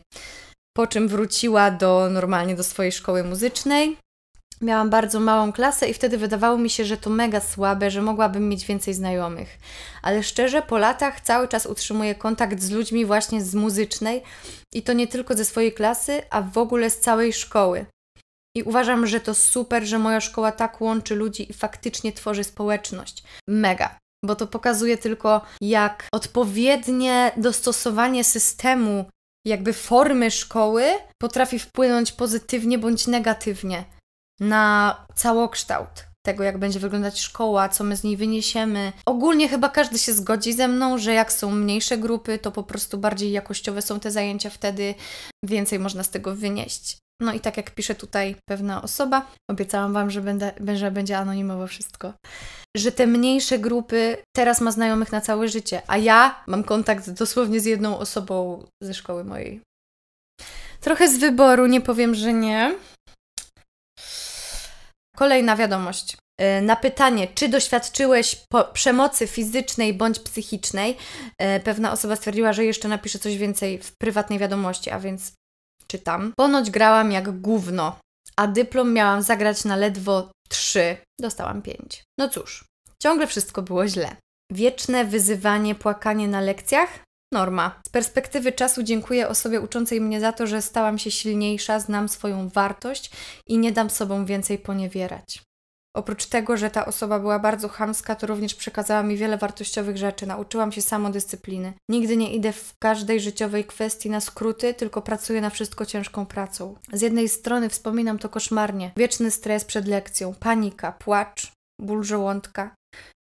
Po czym wróciła do normalnie do swojej szkoły muzycznej. Miałam bardzo małą klasę i wtedy wydawało mi się, że to mega słabe, że mogłabym mieć więcej znajomych. Ale szczerze, po latach cały czas utrzymuję kontakt z ludźmi właśnie z muzycznej i to nie tylko ze swojej klasy, a w ogóle z całej szkoły. I uważam, że to super, że moja szkoła tak łączy ludzi i faktycznie tworzy społeczność. Mega. Bo to pokazuje tylko, jak odpowiednie dostosowanie systemu jakby formy szkoły potrafi wpłynąć pozytywnie bądź negatywnie na całokształt tego, jak będzie wyglądać szkoła, co my z niej wyniesiemy. Ogólnie chyba każdy się zgodzi ze mną, że jak są mniejsze grupy, to po prostu bardziej jakościowe są te zajęcia wtedy, więcej można z tego wynieść. No i tak jak pisze tutaj pewna osoba, obiecałam Wam, że, będę, że będzie anonimowo wszystko, że te mniejsze grupy teraz ma znajomych na całe życie, a ja mam kontakt dosłownie z jedną osobą ze szkoły mojej. Trochę z wyboru, nie powiem, że nie. Kolejna wiadomość. Y, na pytanie, czy doświadczyłeś przemocy fizycznej bądź psychicznej, y, pewna osoba stwierdziła, że jeszcze napisze coś więcej w prywatnej wiadomości, a więc czytam. Ponoć grałam jak gówno, a dyplom miałam zagrać na ledwo 3, dostałam 5. No cóż, ciągle wszystko było źle. Wieczne wyzywanie, płakanie na lekcjach? Norma. Z perspektywy czasu dziękuję osobie uczącej mnie za to, że stałam się silniejsza, znam swoją wartość i nie dam sobą więcej poniewierać. Oprócz tego, że ta osoba była bardzo chamska, to również przekazała mi wiele wartościowych rzeczy. Nauczyłam się samodyscypliny. Nigdy nie idę w każdej życiowej kwestii na skróty, tylko pracuję na wszystko ciężką pracą. Z jednej strony wspominam to koszmarnie. Wieczny stres przed lekcją, panika, płacz, ból żołądka,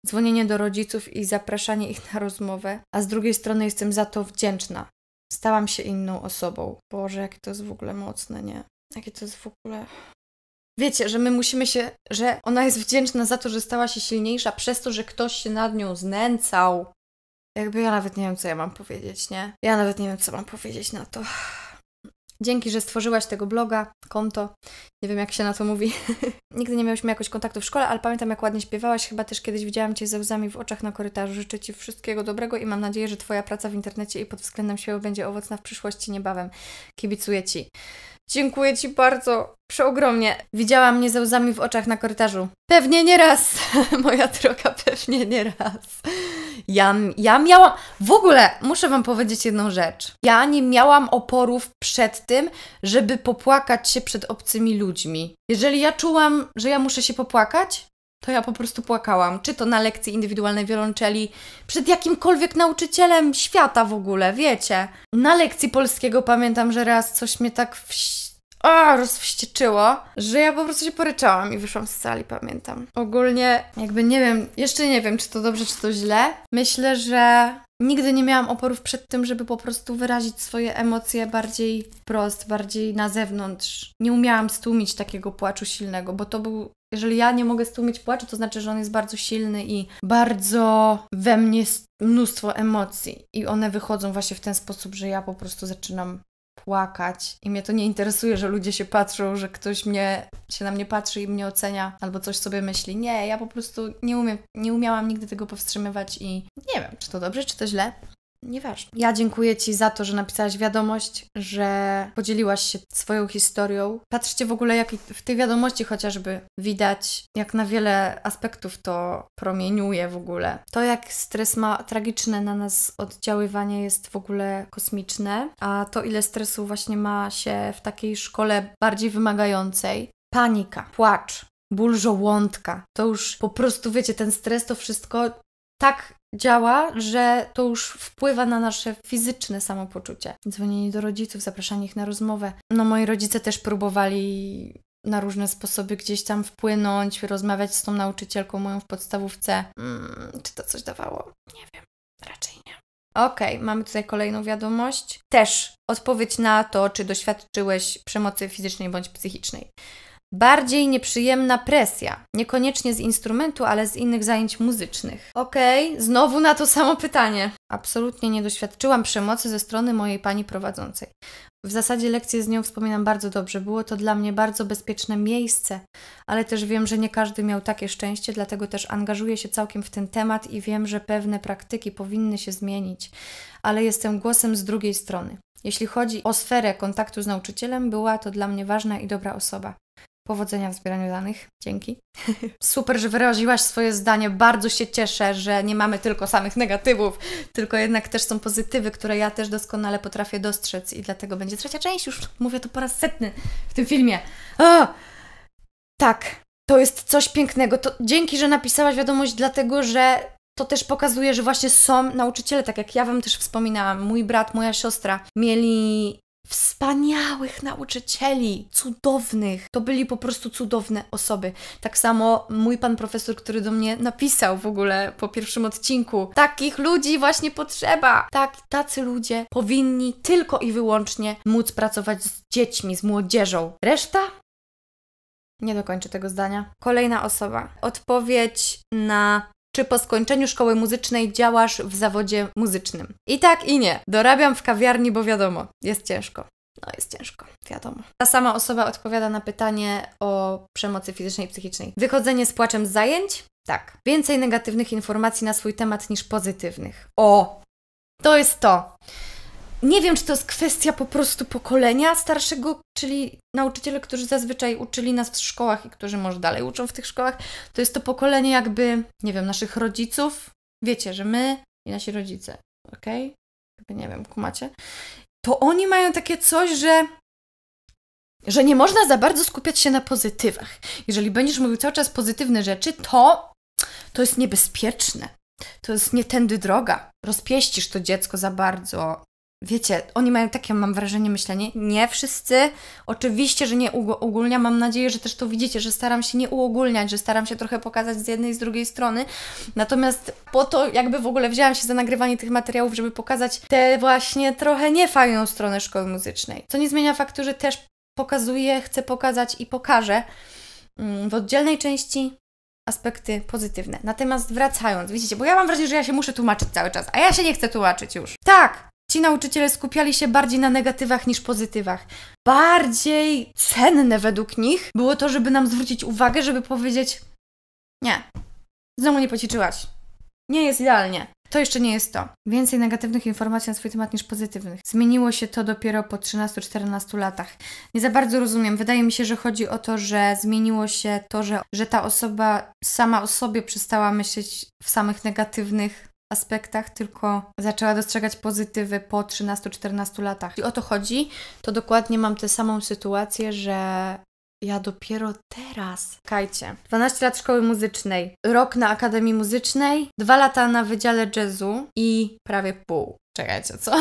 dzwonienie do rodziców i zapraszanie ich na rozmowę. A z drugiej strony jestem za to wdzięczna. Stałam się inną osobą. Boże, jakie to jest w ogóle mocne, nie? Jakie to jest w ogóle Wiecie, że my musimy się, że ona jest wdzięczna za to, że stała się silniejsza przez to, że ktoś się nad nią znęcał. Jakby ja nawet nie wiem, co ja mam powiedzieć, nie? Ja nawet nie wiem, co mam powiedzieć na to. Dzięki, że stworzyłaś tego bloga, konto. Nie wiem, jak się na to mówi. [LAUGHS] Nigdy nie miałyśmy jakoś kontaktu w szkole, ale pamiętam, jak ładnie śpiewałaś. Chyba też kiedyś widziałam Cię ze łzami w oczach na korytarzu. Życzę Ci wszystkiego dobrego i mam nadzieję, że Twoja praca w internecie i pod względem siebie będzie owocna w przyszłości niebawem. Kibicuję Ci. Dziękuję Ci bardzo, przeogromnie. Widziała mnie ze łzami w oczach na korytarzu. Pewnie nie raz, [LAUGHS] moja droga, pewnie nie raz. Ja, ja miałam. W ogóle muszę Wam powiedzieć jedną rzecz. Ja nie miałam oporów przed tym, żeby popłakać się przed obcymi ludźmi. Jeżeli ja czułam, że ja muszę się popłakać, to ja po prostu płakałam. Czy to na lekcji indywidualnej wiolonczeli, przed jakimkolwiek nauczycielem świata w ogóle, wiecie. Na lekcji polskiego pamiętam, że raz coś mnie tak wś... rozwścieczyło, że ja po prostu się poryczałam i wyszłam z sali, pamiętam. Ogólnie, jakby nie wiem, jeszcze nie wiem, czy to dobrze, czy to źle. Myślę, że nigdy nie miałam oporów przed tym, żeby po prostu wyrazić swoje emocje bardziej wprost, bardziej na zewnątrz. Nie umiałam stłumić takiego płaczu silnego, bo to był jeżeli ja nie mogę stłumić płaczu, to znaczy, że on jest bardzo silny i bardzo we mnie jest mnóstwo emocji. I one wychodzą właśnie w ten sposób, że ja po prostu zaczynam płakać i mnie to nie interesuje, że ludzie się patrzą, że ktoś mnie, się na mnie patrzy i mnie ocenia albo coś sobie myśli. Nie, ja po prostu nie umiem, nie umiałam nigdy tego powstrzymywać i nie wiem, czy to dobrze, czy to źle, nieważne. Ja dziękuję Ci za to, że napisałaś wiadomość, że podzieliłaś się swoją historią. Patrzcie w ogóle, jak w tej wiadomości chociażby widać, jak na wiele aspektów to promieniuje w ogóle. To, jak stres ma tragiczne na nas oddziaływanie, jest w ogóle kosmiczne, a to, ile stresu właśnie ma się w takiej szkole bardziej wymagającej. Panika, płacz, ból żołądka. To już po prostu, wiecie, ten stres to wszystko tak działa, że to już wpływa na nasze fizyczne samopoczucie. Dzwonienie do rodziców, zapraszanie ich na rozmowę. No moi rodzice też próbowali na różne sposoby gdzieś tam wpłynąć, rozmawiać z tą nauczycielką moją w podstawówce. Mm, czy to coś dawało? Nie wiem, raczej nie. Okej, okay, mamy tutaj kolejną wiadomość. Też odpowiedź na to, czy doświadczyłeś przemocy fizycznej bądź psychicznej. Bardziej nieprzyjemna presja, niekoniecznie z instrumentu, ale z innych zajęć muzycznych. Okej, okay, znowu na to samo pytanie. Absolutnie nie doświadczyłam przemocy ze strony mojej pani prowadzącej. W zasadzie lekcje z nią wspominam bardzo dobrze. Było to dla mnie bardzo bezpieczne miejsce, ale też wiem, że nie każdy miał takie szczęście, dlatego też angażuję się całkiem w ten temat i wiem, że pewne praktyki powinny się zmienić, ale jestem głosem z drugiej strony. Jeśli chodzi o sferę kontaktu z nauczycielem, była to dla mnie ważna i dobra osoba. Powodzenia w zbieraniu danych. Dzięki. [LAUGHS] Super, że wyraziłaś swoje zdanie. Bardzo się cieszę, że nie mamy tylko samych negatywów, tylko jednak też są pozytywy, które ja też doskonale potrafię dostrzec i dlatego będzie trzecia część. Już mówię to po raz setny w tym filmie. O! Tak, to jest coś pięknego. To dzięki, że napisałaś wiadomość, dlatego że to też pokazuje, że właśnie są nauczyciele, tak jak ja Wam też wspominałam, mój brat, moja siostra mieli wspaniałych nauczycieli, cudownych. To byli po prostu cudowne osoby. Tak samo mój pan profesor, który do mnie napisał w ogóle po pierwszym odcinku. Takich ludzi właśnie potrzeba. Tak, tacy ludzie powinni tylko i wyłącznie móc pracować z dziećmi, z młodzieżą. Reszta nie dokończę tego zdania. Kolejna osoba. Odpowiedź na czy po skończeniu szkoły muzycznej działasz w zawodzie muzycznym? I tak i nie. Dorabiam w kawiarni, bo wiadomo, jest ciężko. No jest ciężko, wiadomo. Ta sama osoba odpowiada na pytanie o przemocy fizycznej i psychicznej. Wychodzenie z płaczem z zajęć? Tak. Więcej negatywnych informacji na swój temat niż pozytywnych. O! To jest to nie wiem, czy to jest kwestia po prostu pokolenia starszego, czyli nauczyciele, którzy zazwyczaj uczyli nas w szkołach i którzy może dalej uczą w tych szkołach, to jest to pokolenie jakby, nie wiem, naszych rodziców. Wiecie, że my i nasi rodzice, okej? Okay? Nie wiem, kumacie. To oni mają takie coś, że że nie można za bardzo skupiać się na pozytywach. Jeżeli będziesz mówił cały czas pozytywne rzeczy, to to jest niebezpieczne. To jest nie tędy droga. Rozpieścisz to dziecko za bardzo, wiecie, oni mają takie, mam wrażenie, myślenie. Nie wszyscy. Oczywiście, że nie uogólniam. Mam nadzieję, że też to widzicie, że staram się nie uogólniać, że staram się trochę pokazać z jednej i z drugiej strony. Natomiast po to jakby w ogóle wzięłam się za nagrywanie tych materiałów, żeby pokazać tę właśnie trochę niefajną stronę szkoły muzycznej. Co nie zmienia faktu, że też pokazuję, chcę pokazać i pokażę mm, w oddzielnej części aspekty pozytywne. Natomiast wracając, widzicie, bo ja mam wrażenie, że ja się muszę tłumaczyć cały czas, a ja się nie chcę tłumaczyć już. Tak, ci nauczyciele skupiali się bardziej na negatywach niż pozytywach. Bardziej cenne według nich było to, żeby nam zwrócić uwagę, żeby powiedzieć: Nie, znowu nie poćwiczyłaś. Nie jest idealnie. To jeszcze nie jest to. Więcej negatywnych informacji na swój temat niż pozytywnych. Zmieniło się to dopiero po 13-14 latach. Nie za bardzo rozumiem. Wydaje mi się, że chodzi o to, że zmieniło się to, że, że ta osoba sama o sobie przestała myśleć w samych negatywnych aspektach, tylko zaczęła dostrzegać pozytywy po 13-14 latach. Jeśli o to chodzi, to dokładnie mam tę samą sytuację, że ja dopiero teraz. Kajcie. 12 lat szkoły muzycznej, rok na Akademii Muzycznej, 2 lata na Wydziale Jazzu i prawie pół. Czekajcie, co?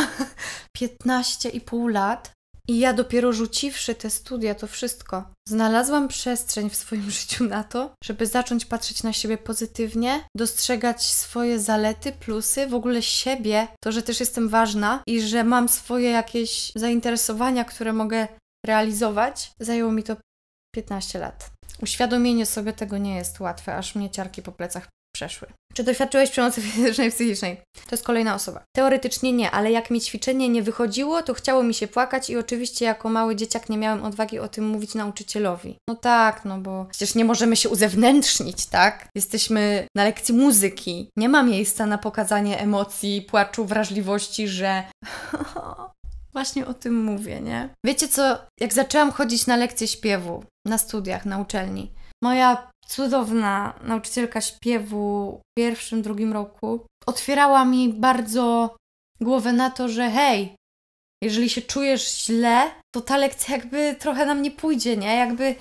15,5 [LAUGHS] lat i ja dopiero rzuciwszy te studia, to wszystko, znalazłam przestrzeń w swoim [LAUGHS] życiu na to, żeby zacząć patrzeć na siebie pozytywnie, dostrzegać swoje zalety, plusy, w ogóle siebie, to, że też jestem ważna i że mam swoje jakieś zainteresowania, które mogę realizować. Zajęło mi to 15 lat. Uświadomienie sobie tego nie jest łatwe, aż mnie ciarki po plecach przeszły. Czy doświadczyłeś przemocy [LAUGHS] fizycznej, psychicznej? To jest kolejna osoba. Teoretycznie nie, ale jak mi ćwiczenie nie wychodziło, to chciało mi się płakać i oczywiście jako mały dzieciak nie miałem odwagi o tym mówić nauczycielowi. No tak, no bo przecież nie możemy się uzewnętrznić, tak? Jesteśmy na lekcji muzyki. Nie ma miejsca na pokazanie emocji, płaczu, wrażliwości, że [LAUGHS] Właśnie o tym mówię, nie? Wiecie co, jak zaczęłam chodzić na lekcje śpiewu na studiach, na uczelni, moja cudowna nauczycielka śpiewu w pierwszym, drugim roku otwierała mi bardzo głowę na to, że hej, jeżeli się czujesz źle, to ta lekcja jakby trochę nam nie pójdzie, nie? Jakby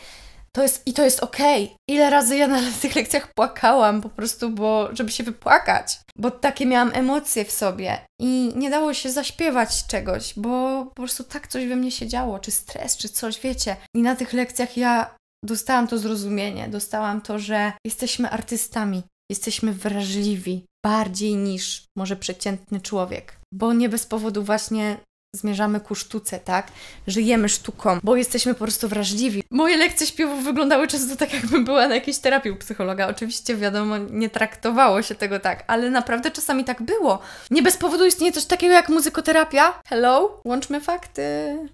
to jest, i to jest okej. Okay. Ile razy ja na [LAUGHS] tych lekcjach płakałam po prostu, bo żeby się wypłakać, bo takie miałam emocje w sobie i nie dało się zaśpiewać czegoś, bo po prostu tak coś we mnie się działo, czy stres, czy coś, wiecie. I na tych lekcjach ja dostałam to zrozumienie, dostałam to, że jesteśmy artystami, jesteśmy wrażliwi bardziej niż może przeciętny człowiek. Bo nie bez powodu właśnie zmierzamy ku sztuce, tak? Żyjemy sztuką, bo jesteśmy po prostu wrażliwi. Moje lekcje śpiewów wyglądały często tak, jakbym była na jakiejś terapii u psychologa. Oczywiście, wiadomo, nie traktowało się tego tak, ale naprawdę czasami tak było. Nie bez powodu istnieje coś takiego jak muzykoterapia. Hello? Łączmy fakty.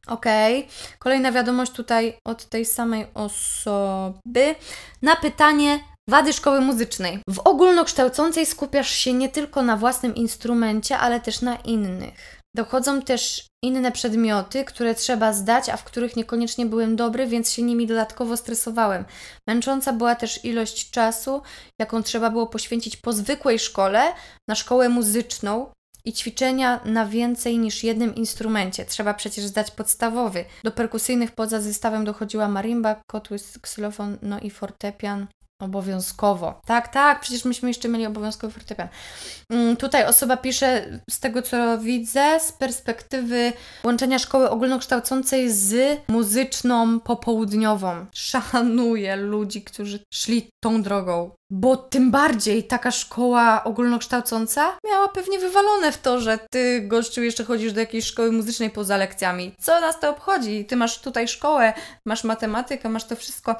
Okej. Okay. Kolejna wiadomość tutaj od tej samej osoby. Na pytanie, Wady szkoły muzycznej. W ogólnokształcącej skupiasz się nie tylko na własnym instrumencie, ale też na innych. Dochodzą też inne przedmioty, które trzeba zdać, a w których niekoniecznie byłem dobry, więc się nimi dodatkowo stresowałem. Męcząca była też ilość czasu, jaką trzeba było poświęcić po zwykłej szkole na szkołę muzyczną, i ćwiczenia na więcej niż jednym instrumencie. Trzeba przecież zdać podstawowy. Do perkusyjnych poza zestawem dochodziła marimba, kotły, ksylofon, no i fortepian. Obowiązkowo. Tak, tak, przecież myśmy jeszcze mieli obowiązkowy fortepian. Mm, tutaj osoba pisze, z tego co widzę, z perspektywy łączenia szkoły ogólnokształcącej z muzyczną popołudniową. Szanuję ludzi, którzy szli tą drogą. Bo tym bardziej taka szkoła ogólnokształcąca miała pewnie wywalone w to, że ty, gościu, jeszcze chodzisz do jakiejś szkoły muzycznej poza lekcjami. Co nas to obchodzi? Ty masz tutaj szkołę, masz matematykę, masz to wszystko.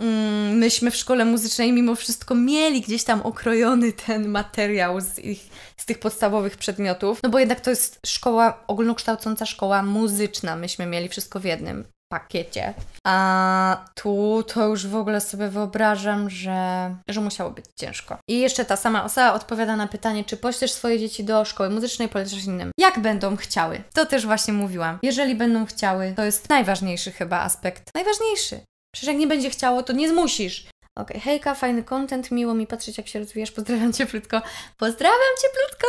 Mm, myśmy w szkole muzycznej mimo wszystko mieli gdzieś tam okrojony ten materiał z, ich, z tych podstawowych przedmiotów, no bo jednak to jest szkoła, ogólnokształcąca szkoła muzyczna, myśmy mieli wszystko w jednym pakiecie. A tu to już w ogóle sobie wyobrażam, że, że musiało być ciężko. I jeszcze ta sama osoba odpowiada na pytanie, czy poślesz swoje dzieci do szkoły muzycznej, polecasz innym. Jak będą chciały? To też właśnie mówiłam. Jeżeli będą chciały, to jest najważniejszy chyba aspekt. Najważniejszy. Przecież jak nie będzie chciało, to nie zmusisz. Okej, hejka, fajny content, miło mi patrzeć, jak się rozwijasz. Pozdrawiam cię plutko. Pozdrawiam cię plutko!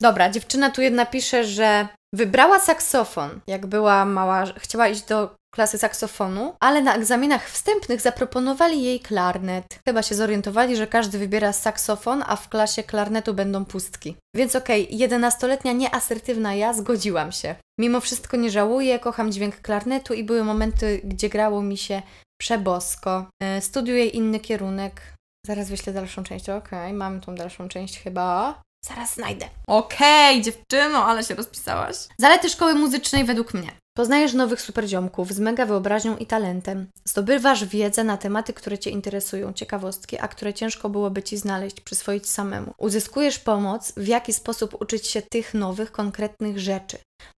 Dobra, dziewczyna tu jedna pisze, że wybrała saksofon, jak była mała, chciała iść do klasy saksofonu, ale na egzaminach wstępnych zaproponowali jej klarnet. Chyba się zorientowali, że każdy wybiera saksofon, a w klasie klarnetu będą pustki. Więc okej, okay, 11 nieasertywna ja zgodziłam się. Mimo wszystko nie żałuję, kocham dźwięk klarnetu i były momenty, gdzie grało mi się przebosko. E, studiuję inny kierunek. Zaraz wyślę dalszą część. Okej, okay, tą dalszą część chyba. Zaraz znajdę. Okej, okay, dziewczyno, ale się rozpisałaś. Zalety szkoły muzycznej według mnie. Poznajesz nowych superziomków z mega wyobraźnią i talentem. Zdobywasz wiedzę na tematy, które Cię interesują, ciekawostki, a które ciężko byłoby Ci znaleźć, przyswoić samemu. Uzyskujesz pomoc, w jaki sposób uczyć się tych nowych, konkretnych rzeczy.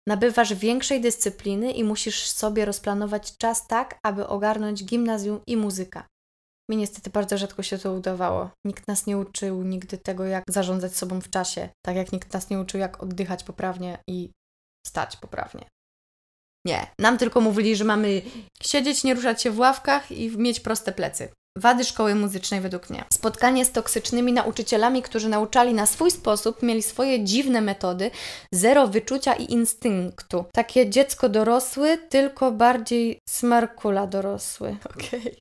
Nabywasz większej dyscypliny i musisz sobie rozplanować czas tak, aby ogarnąć gimnazjum i muzyka. Mi niestety bardzo rzadko się to udawało. Nikt nas nie uczył nigdy tego, jak zarządzać sobą w czasie, tak jak nikt nas nie uczył, jak oddychać poprawnie i stać poprawnie. Nie. Nam tylko mówili, że mamy siedzieć, nie ruszać się w ławkach i mieć proste plecy. Wady szkoły muzycznej według mnie. Spotkanie z toksycznymi nauczycielami, którzy nauczali na swój sposób, mieli swoje dziwne metody, zero wyczucia i instynktu. Takie dziecko dorosły, tylko bardziej smarkula dorosły. [LAUGHS] Okej. Okay.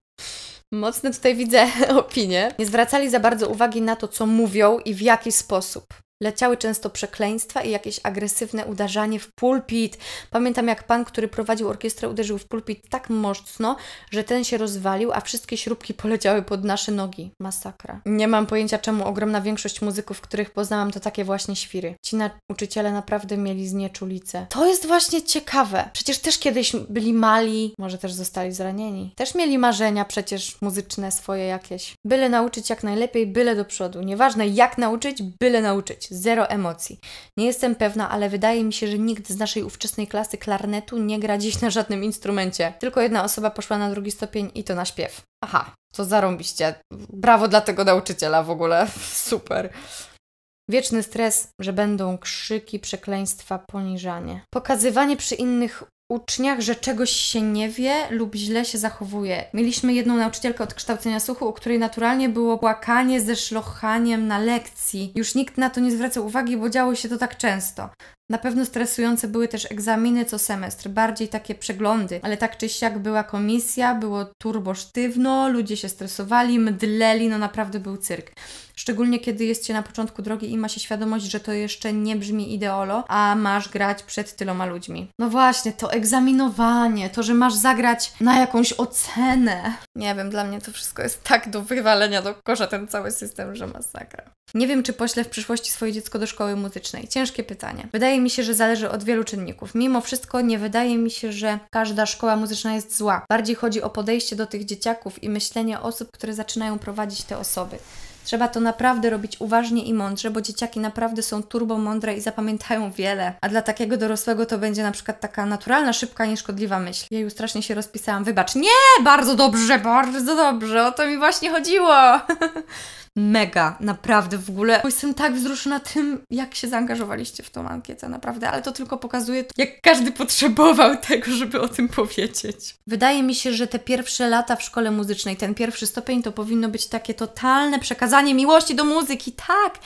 Mocne tutaj widzę [LAUGHS] opinie. Nie zwracali za bardzo uwagi na to, co mówią i w jaki sposób. Leciały często przekleństwa i jakieś agresywne uderzanie w pulpit. Pamiętam, jak pan, który prowadził orkiestrę, uderzył w pulpit tak mocno, że ten się rozwalił, a wszystkie śrubki poleciały pod nasze nogi. Masakra. Nie mam pojęcia, czemu ogromna większość muzyków, których poznałam, to takie właśnie świry. Ci nauczyciele naprawdę mieli znieczulicę. To jest właśnie ciekawe. Przecież też kiedyś byli mali, może też zostali zranieni. Też mieli marzenia przecież muzyczne swoje jakieś. Byle nauczyć jak najlepiej, byle do przodu. Nieważne jak nauczyć, byle nauczyć zero emocji. Nie jestem pewna, ale wydaje mi się, że nikt z naszej ówczesnej klasy klarnetu nie gra dziś na żadnym instrumencie. Tylko jedna osoba poszła na drugi stopień i to na śpiew. Aha, to zarąbiście. Brawo dla tego nauczyciela w ogóle. [LAUGHS] Super. Wieczny stres, że będą krzyki, przekleństwa, poniżanie. Pokazywanie przy innych uczniach, że czegoś się nie wie lub źle się zachowuje. Mieliśmy jedną nauczycielkę od kształcenia słuchu, u której naturalnie było płakanie ze szlochaniem na lekcji. Już nikt na to nie zwracał uwagi, bo działo się to tak często. Na pewno stresujące były też egzaminy co semestr, bardziej takie przeglądy, ale tak czy siak była komisja, było turbo sztywno, ludzie się stresowali, mdleli, no naprawdę był cyrk. Szczególnie kiedy jest się na początku drogi i ma się świadomość, że to jeszcze nie brzmi ideolo, a masz grać przed tyloma ludźmi. No właśnie, to egzaminowanie, to, że masz zagrać na jakąś ocenę. Nie wiem, dla mnie to wszystko jest tak do wywalenia do kosza ten cały system, że masakra. Nie wiem, czy poślę w przyszłości swoje dziecko do szkoły muzycznej. Ciężkie pytanie. Wydaje wydaje mi się, że zależy od wielu czynników. Mimo wszystko nie wydaje mi się, że każda szkoła muzyczna jest zła. Bardziej chodzi o podejście do tych dzieciaków i myślenie osób, które zaczynają prowadzić te osoby. Trzeba to naprawdę robić uważnie i mądrze, bo dzieciaki naprawdę są turbo mądre i zapamiętają wiele. A dla takiego dorosłego to będzie na przykład taka naturalna, szybka, nieszkodliwa myśl. już strasznie się rozpisałam. Wybacz. Nie! Bardzo dobrze, bardzo dobrze. O to mi właśnie chodziło. [LAUGHS] mega, naprawdę w ogóle. Bo jestem tak wzruszona tym, jak się zaangażowaliście w tą ankietę, naprawdę, ale to tylko pokazuje, jak każdy potrzebował [LAUGHS] tego, żeby o tym powiedzieć. Wydaje mi się, że te pierwsze lata w szkole muzycznej, ten pierwszy stopień to powinno być takie totalne przekazanie miłości do muzyki, tak!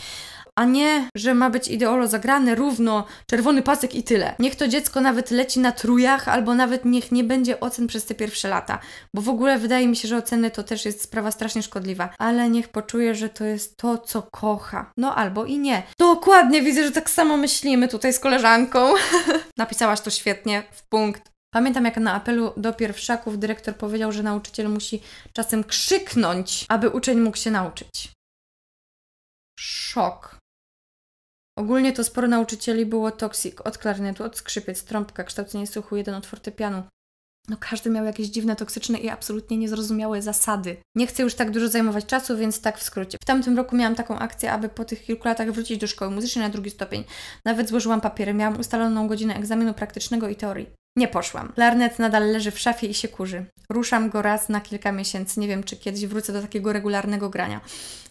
a nie, że ma być ideolo zagrane równo, czerwony pasek i tyle. Niech to dziecko nawet leci na trójach, albo nawet niech nie będzie ocen przez te pierwsze lata, bo w ogóle wydaje mi się, że oceny to też jest sprawa strasznie szkodliwa, ale niech poczuje, że to jest to, co kocha. No albo i nie. Dokładnie, widzę, że tak samo myślimy tutaj z koleżanką. [LAUGHS] Napisałaś to świetnie, w punkt. Pamiętam, jak na apelu do pierwszaków dyrektor powiedział, że nauczyciel musi czasem krzyknąć, aby uczeń mógł się nauczyć. Szok. Ogólnie to sporo nauczycieli było toksik, od klarnetu, od skrzypiec, trąbka, kształcenie słuchu, jeden od fortepianu. No każdy miał jakieś dziwne, toksyczne i absolutnie niezrozumiałe zasady. Nie chcę już tak dużo zajmować czasu, więc tak w skrócie. W tamtym roku miałam taką akcję, aby po tych kilku latach wrócić do szkoły muzycznej na drugi stopień. Nawet złożyłam papiery, miałam ustaloną godzinę egzaminu praktycznego i teorii. Nie poszłam. Larnet nadal leży w szafie i się kurzy. Ruszam go raz na kilka miesięcy. Nie wiem, czy kiedyś wrócę do takiego regularnego grania.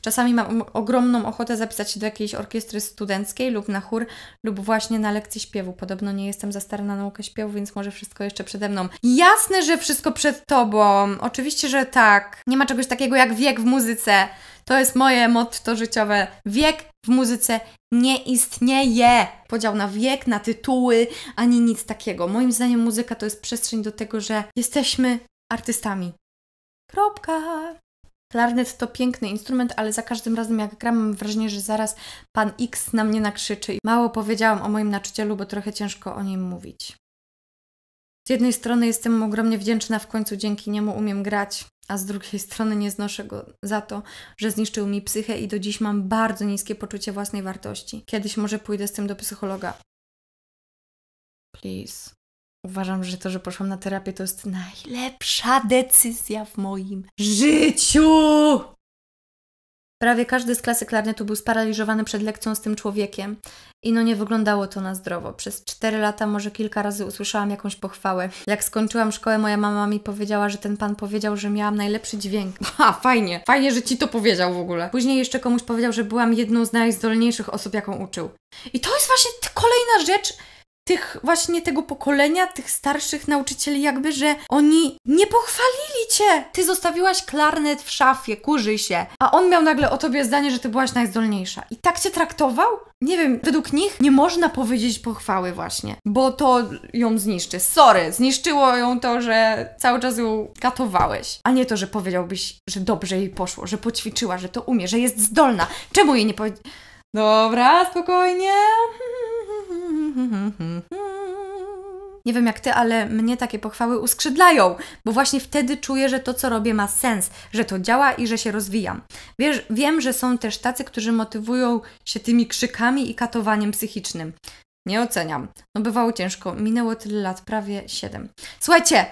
Czasami mam ogromną ochotę zapisać się do jakiejś orkiestry studenckiej lub na chór, lub właśnie na lekcji śpiewu. Podobno nie jestem za stara na naukę śpiewu, więc może wszystko jeszcze przede mną. Jasne, że wszystko przed tobą. Oczywiście, że tak. Nie ma czegoś takiego jak wiek w muzyce. To jest moje motto życiowe. Wiek w muzyce nie istnieje. Podział na wiek, na tytuły, ani nic takiego. Moim zdaniem muzyka to jest przestrzeń do tego, że jesteśmy artystami. Kropka. Klarnet to piękny instrument, ale za każdym razem jak gram mam wrażenie, że zaraz pan X na mnie nakrzyczy. Mało powiedziałam o moim nauczycielu, bo trochę ciężko o nim mówić. Z jednej strony jestem mu ogromnie wdzięczna, w końcu dzięki niemu umiem grać a z drugiej strony nie znoszę go za to, że zniszczył mi psychę i do dziś mam bardzo niskie poczucie własnej wartości. Kiedyś może pójdę z tym do psychologa. Please. Uważam, że to, że poszłam na terapię, to jest najlepsza decyzja w moim życiu! Prawie każdy z klasy klarnetu był sparaliżowany przed lekcją z tym człowiekiem. I no nie wyglądało to na zdrowo. Przez 4 lata może kilka razy usłyszałam jakąś pochwałę. Jak skończyłam szkołę, moja mama mi powiedziała, że ten pan powiedział, że miałam najlepszy dźwięk. [LAUGHS] Ha, fajnie. Fajnie, że ci to powiedział w ogóle. Później jeszcze komuś powiedział, że byłam jedną z najzdolniejszych osób, jaką uczył. I to jest właśnie kolejna rzecz, tych właśnie tego pokolenia, tych starszych nauczycieli, jakby, że oni nie pochwalili cię. Ty zostawiłaś klarnet w szafie, kurzy się, a on miał nagle o tobie zdanie, że ty byłaś najzdolniejsza. I tak cię traktował? Nie wiem, według nich nie można powiedzieć pochwały właśnie, bo to ją zniszczy. Sorry, zniszczyło ją to, że cały czas ją katowałeś, a nie to, że powiedziałbyś, że dobrze jej poszło, że poćwiczyła, że to umie, że jest zdolna. Czemu jej nie powiedzieć? Dobra, spokojnie. [LAUGHS] Nie wiem jak ty, ale mnie takie pochwały uskrzydlają, bo właśnie wtedy czuję, że to, co robię, ma sens, że to działa i że się rozwijam. Wiesz, wiem, że są też tacy, którzy motywują się tymi krzykami i katowaniem psychicznym. Nie oceniam. No bywało ciężko. Minęło tyle lat, prawie 7. Słuchajcie,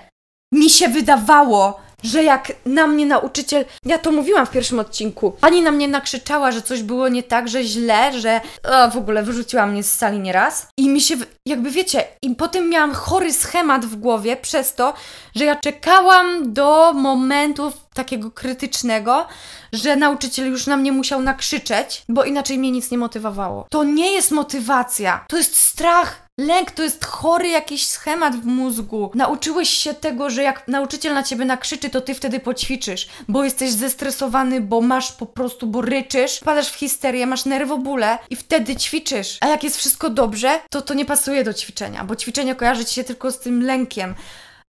mi się wydawało, że jak na mnie nauczyciel, ja to mówiłam w pierwszym odcinku, pani na mnie nakrzyczała, że coś było nie tak, że źle, że o, w ogóle wyrzuciła mnie z sali nieraz i mi się, jakby wiecie, i potem miałam chory schemat w głowie przez to, że ja czekałam do momentu takiego krytycznego, że nauczyciel już na mnie musiał nakrzyczeć, bo inaczej mnie nic nie motywowało. To nie jest motywacja, to jest strach Lęk to jest chory jakiś schemat w mózgu. Nauczyłeś się tego, że jak nauczyciel na ciebie nakrzyczy, to ty wtedy poćwiczysz, bo jesteś zestresowany, bo masz po prostu, bo ryczysz, padasz w histerię, masz nerwobóle i wtedy ćwiczysz. A jak jest wszystko dobrze, to to nie pasuje do ćwiczenia, bo ćwiczenie kojarzy ci się tylko z tym lękiem.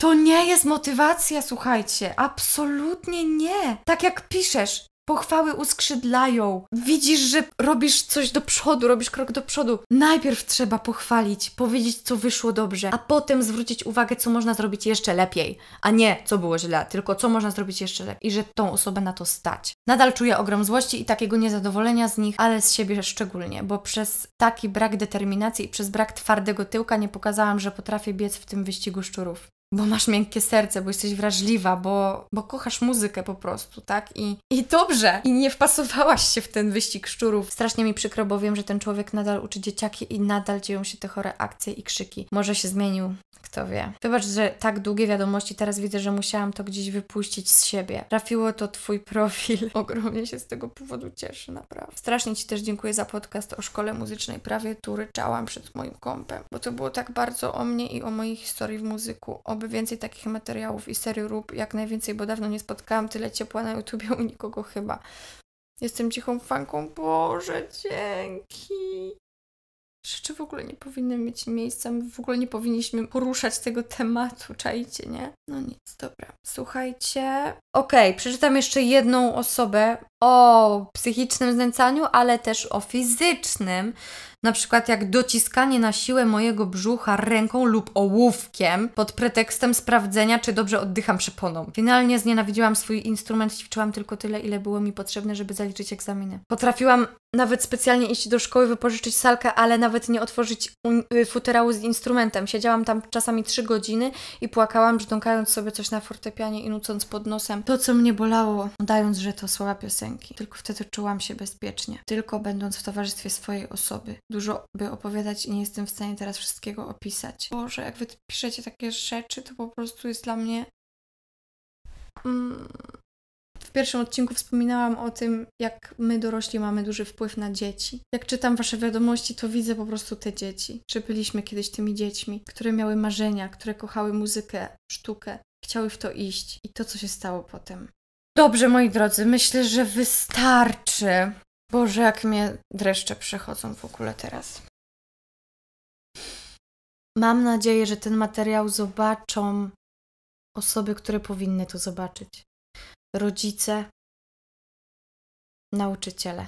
To nie jest motywacja, słuchajcie, absolutnie nie. Tak jak piszesz, Pochwały uskrzydlają. Widzisz, że robisz coś do przodu, robisz krok do przodu. Najpierw trzeba pochwalić, powiedzieć, co wyszło dobrze, a potem zwrócić uwagę, co można zrobić jeszcze lepiej. A nie, co było źle, tylko co można zrobić jeszcze lepiej i że tą osobę na to stać. Nadal czuję ogrom złości i takiego niezadowolenia z nich, ale z siebie szczególnie, bo przez taki brak determinacji i przez brak twardego tyłka nie pokazałam, że potrafię biec w tym wyścigu szczurów bo masz miękkie serce, bo jesteś wrażliwa, bo, bo kochasz muzykę po prostu, tak? I, I dobrze! I nie wpasowałaś się w ten wyścig szczurów. Strasznie mi przykro, bo wiem, że ten człowiek nadal uczy dzieciaki i nadal dzieją się te chore akcje i krzyki. Może się zmienił, kto wie. Wybacz, że tak długie wiadomości, teraz widzę, że musiałam to gdzieś wypuścić z siebie. Trafiło to Twój profil. [LAUGHS] Ogromnie się z tego powodu cieszę, naprawdę. Strasznie Ci też dziękuję za podcast o szkole muzycznej. Prawie tu ryczałam przed moim kąpem, bo to było tak bardzo o mnie i o mojej historii w muzyku, o oby więcej takich materiałów i serii rób jak najwięcej, bo dawno nie spotkałam tyle ciepła na YouTubie u nikogo chyba. Jestem cichą fanką. Boże, dzięki! Rzeczy w ogóle nie powinny mieć miejsca. My w ogóle nie powinniśmy poruszać tego tematu, czajcie, nie? No nic, dobra. Słuchajcie. Okej, okay, przeczytam jeszcze jedną osobę o psychicznym znęcaniu, ale też o fizycznym na przykład jak dociskanie na siłę mojego brzucha ręką lub ołówkiem pod pretekstem sprawdzenia, czy dobrze oddycham przeponą. Finalnie znienawidziłam swój instrument, ćwiczyłam tylko tyle, ile było mi potrzebne, żeby zaliczyć egzaminy. Potrafiłam nawet specjalnie iść do szkoły, wypożyczyć salkę, ale nawet nie otworzyć y, futerału z instrumentem. Siedziałam tam czasami trzy godziny i płakałam, brzdąkając sobie coś na fortepianie i nucąc pod nosem. To, co mnie bolało, dając, że to słowa piosenki. Tylko wtedy czułam się bezpiecznie. Tylko będąc w towarzystwie swojej osoby dużo by opowiadać i nie jestem w stanie teraz wszystkiego opisać. Boże, jak wy piszecie takie rzeczy, to po prostu jest dla mnie. Mm, w pierwszym odcinku wspominałam o tym, jak my dorośli mamy duży wpływ na dzieci. Jak czytam wasze wiadomości, to widzę po prostu te dzieci, czy byliśmy kiedyś tymi dziećmi, które miały marzenia, które kochały muzykę, sztukę, chciały w to iść i to, co się stało potem. Dobrze, moi drodzy, myślę, że wystarczy. Boże, jak mnie dreszcze przechodzą w ogóle teraz. Mam nadzieję, że ten materiał zobaczą osoby, które powinny to zobaczyć. Rodzice, nauczyciele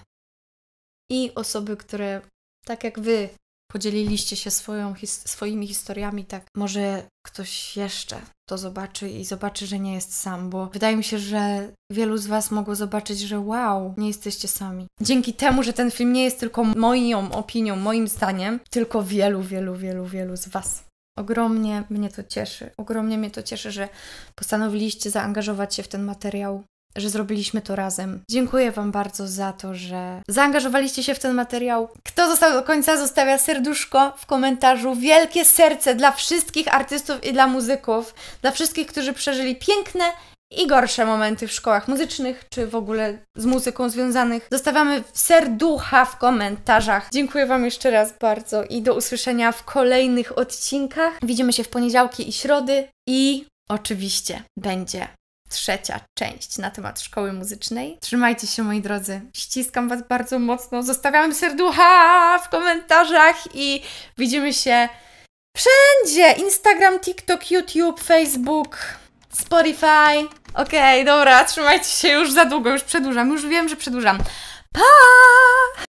i osoby, które tak jak wy podzieliliście się swoją, his, swoimi historiami, tak może ktoś jeszcze to zobaczy i zobaczy, że nie jest sam, bo wydaje mi się, że wielu z Was mogło zobaczyć, że wow, nie jesteście sami. Dzięki temu, że ten film nie jest tylko moją opinią, moim zdaniem, tylko wielu, wielu, wielu, wielu z Was. Ogromnie mnie to cieszy. Ogromnie mnie to cieszy, że postanowiliście zaangażować się w ten materiał, że zrobiliśmy to razem. Dziękuję Wam bardzo za to, że zaangażowaliście się w ten materiał. Kto został do końca, zostawia serduszko w komentarzu. Wielkie serce dla wszystkich artystów i dla muzyków, dla wszystkich, którzy przeżyli piękne i gorsze momenty w szkołach muzycznych, czy w ogóle z muzyką związanych. Zostawiamy serducha w komentarzach. Dziękuję Wam jeszcze raz bardzo i do usłyszenia w kolejnych odcinkach. Widzimy się w poniedziałki i środy i oczywiście będzie trzecia część na temat szkoły muzycznej. Trzymajcie się, moi drodzy. Ściskam Was bardzo mocno. Zostawiam serducha w komentarzach i widzimy się wszędzie: Instagram, TikTok, YouTube, Facebook, Spotify. Okej, okay, dobra, trzymajcie się już za długo, już przedłużam, już wiem, że przedłużam. Pa!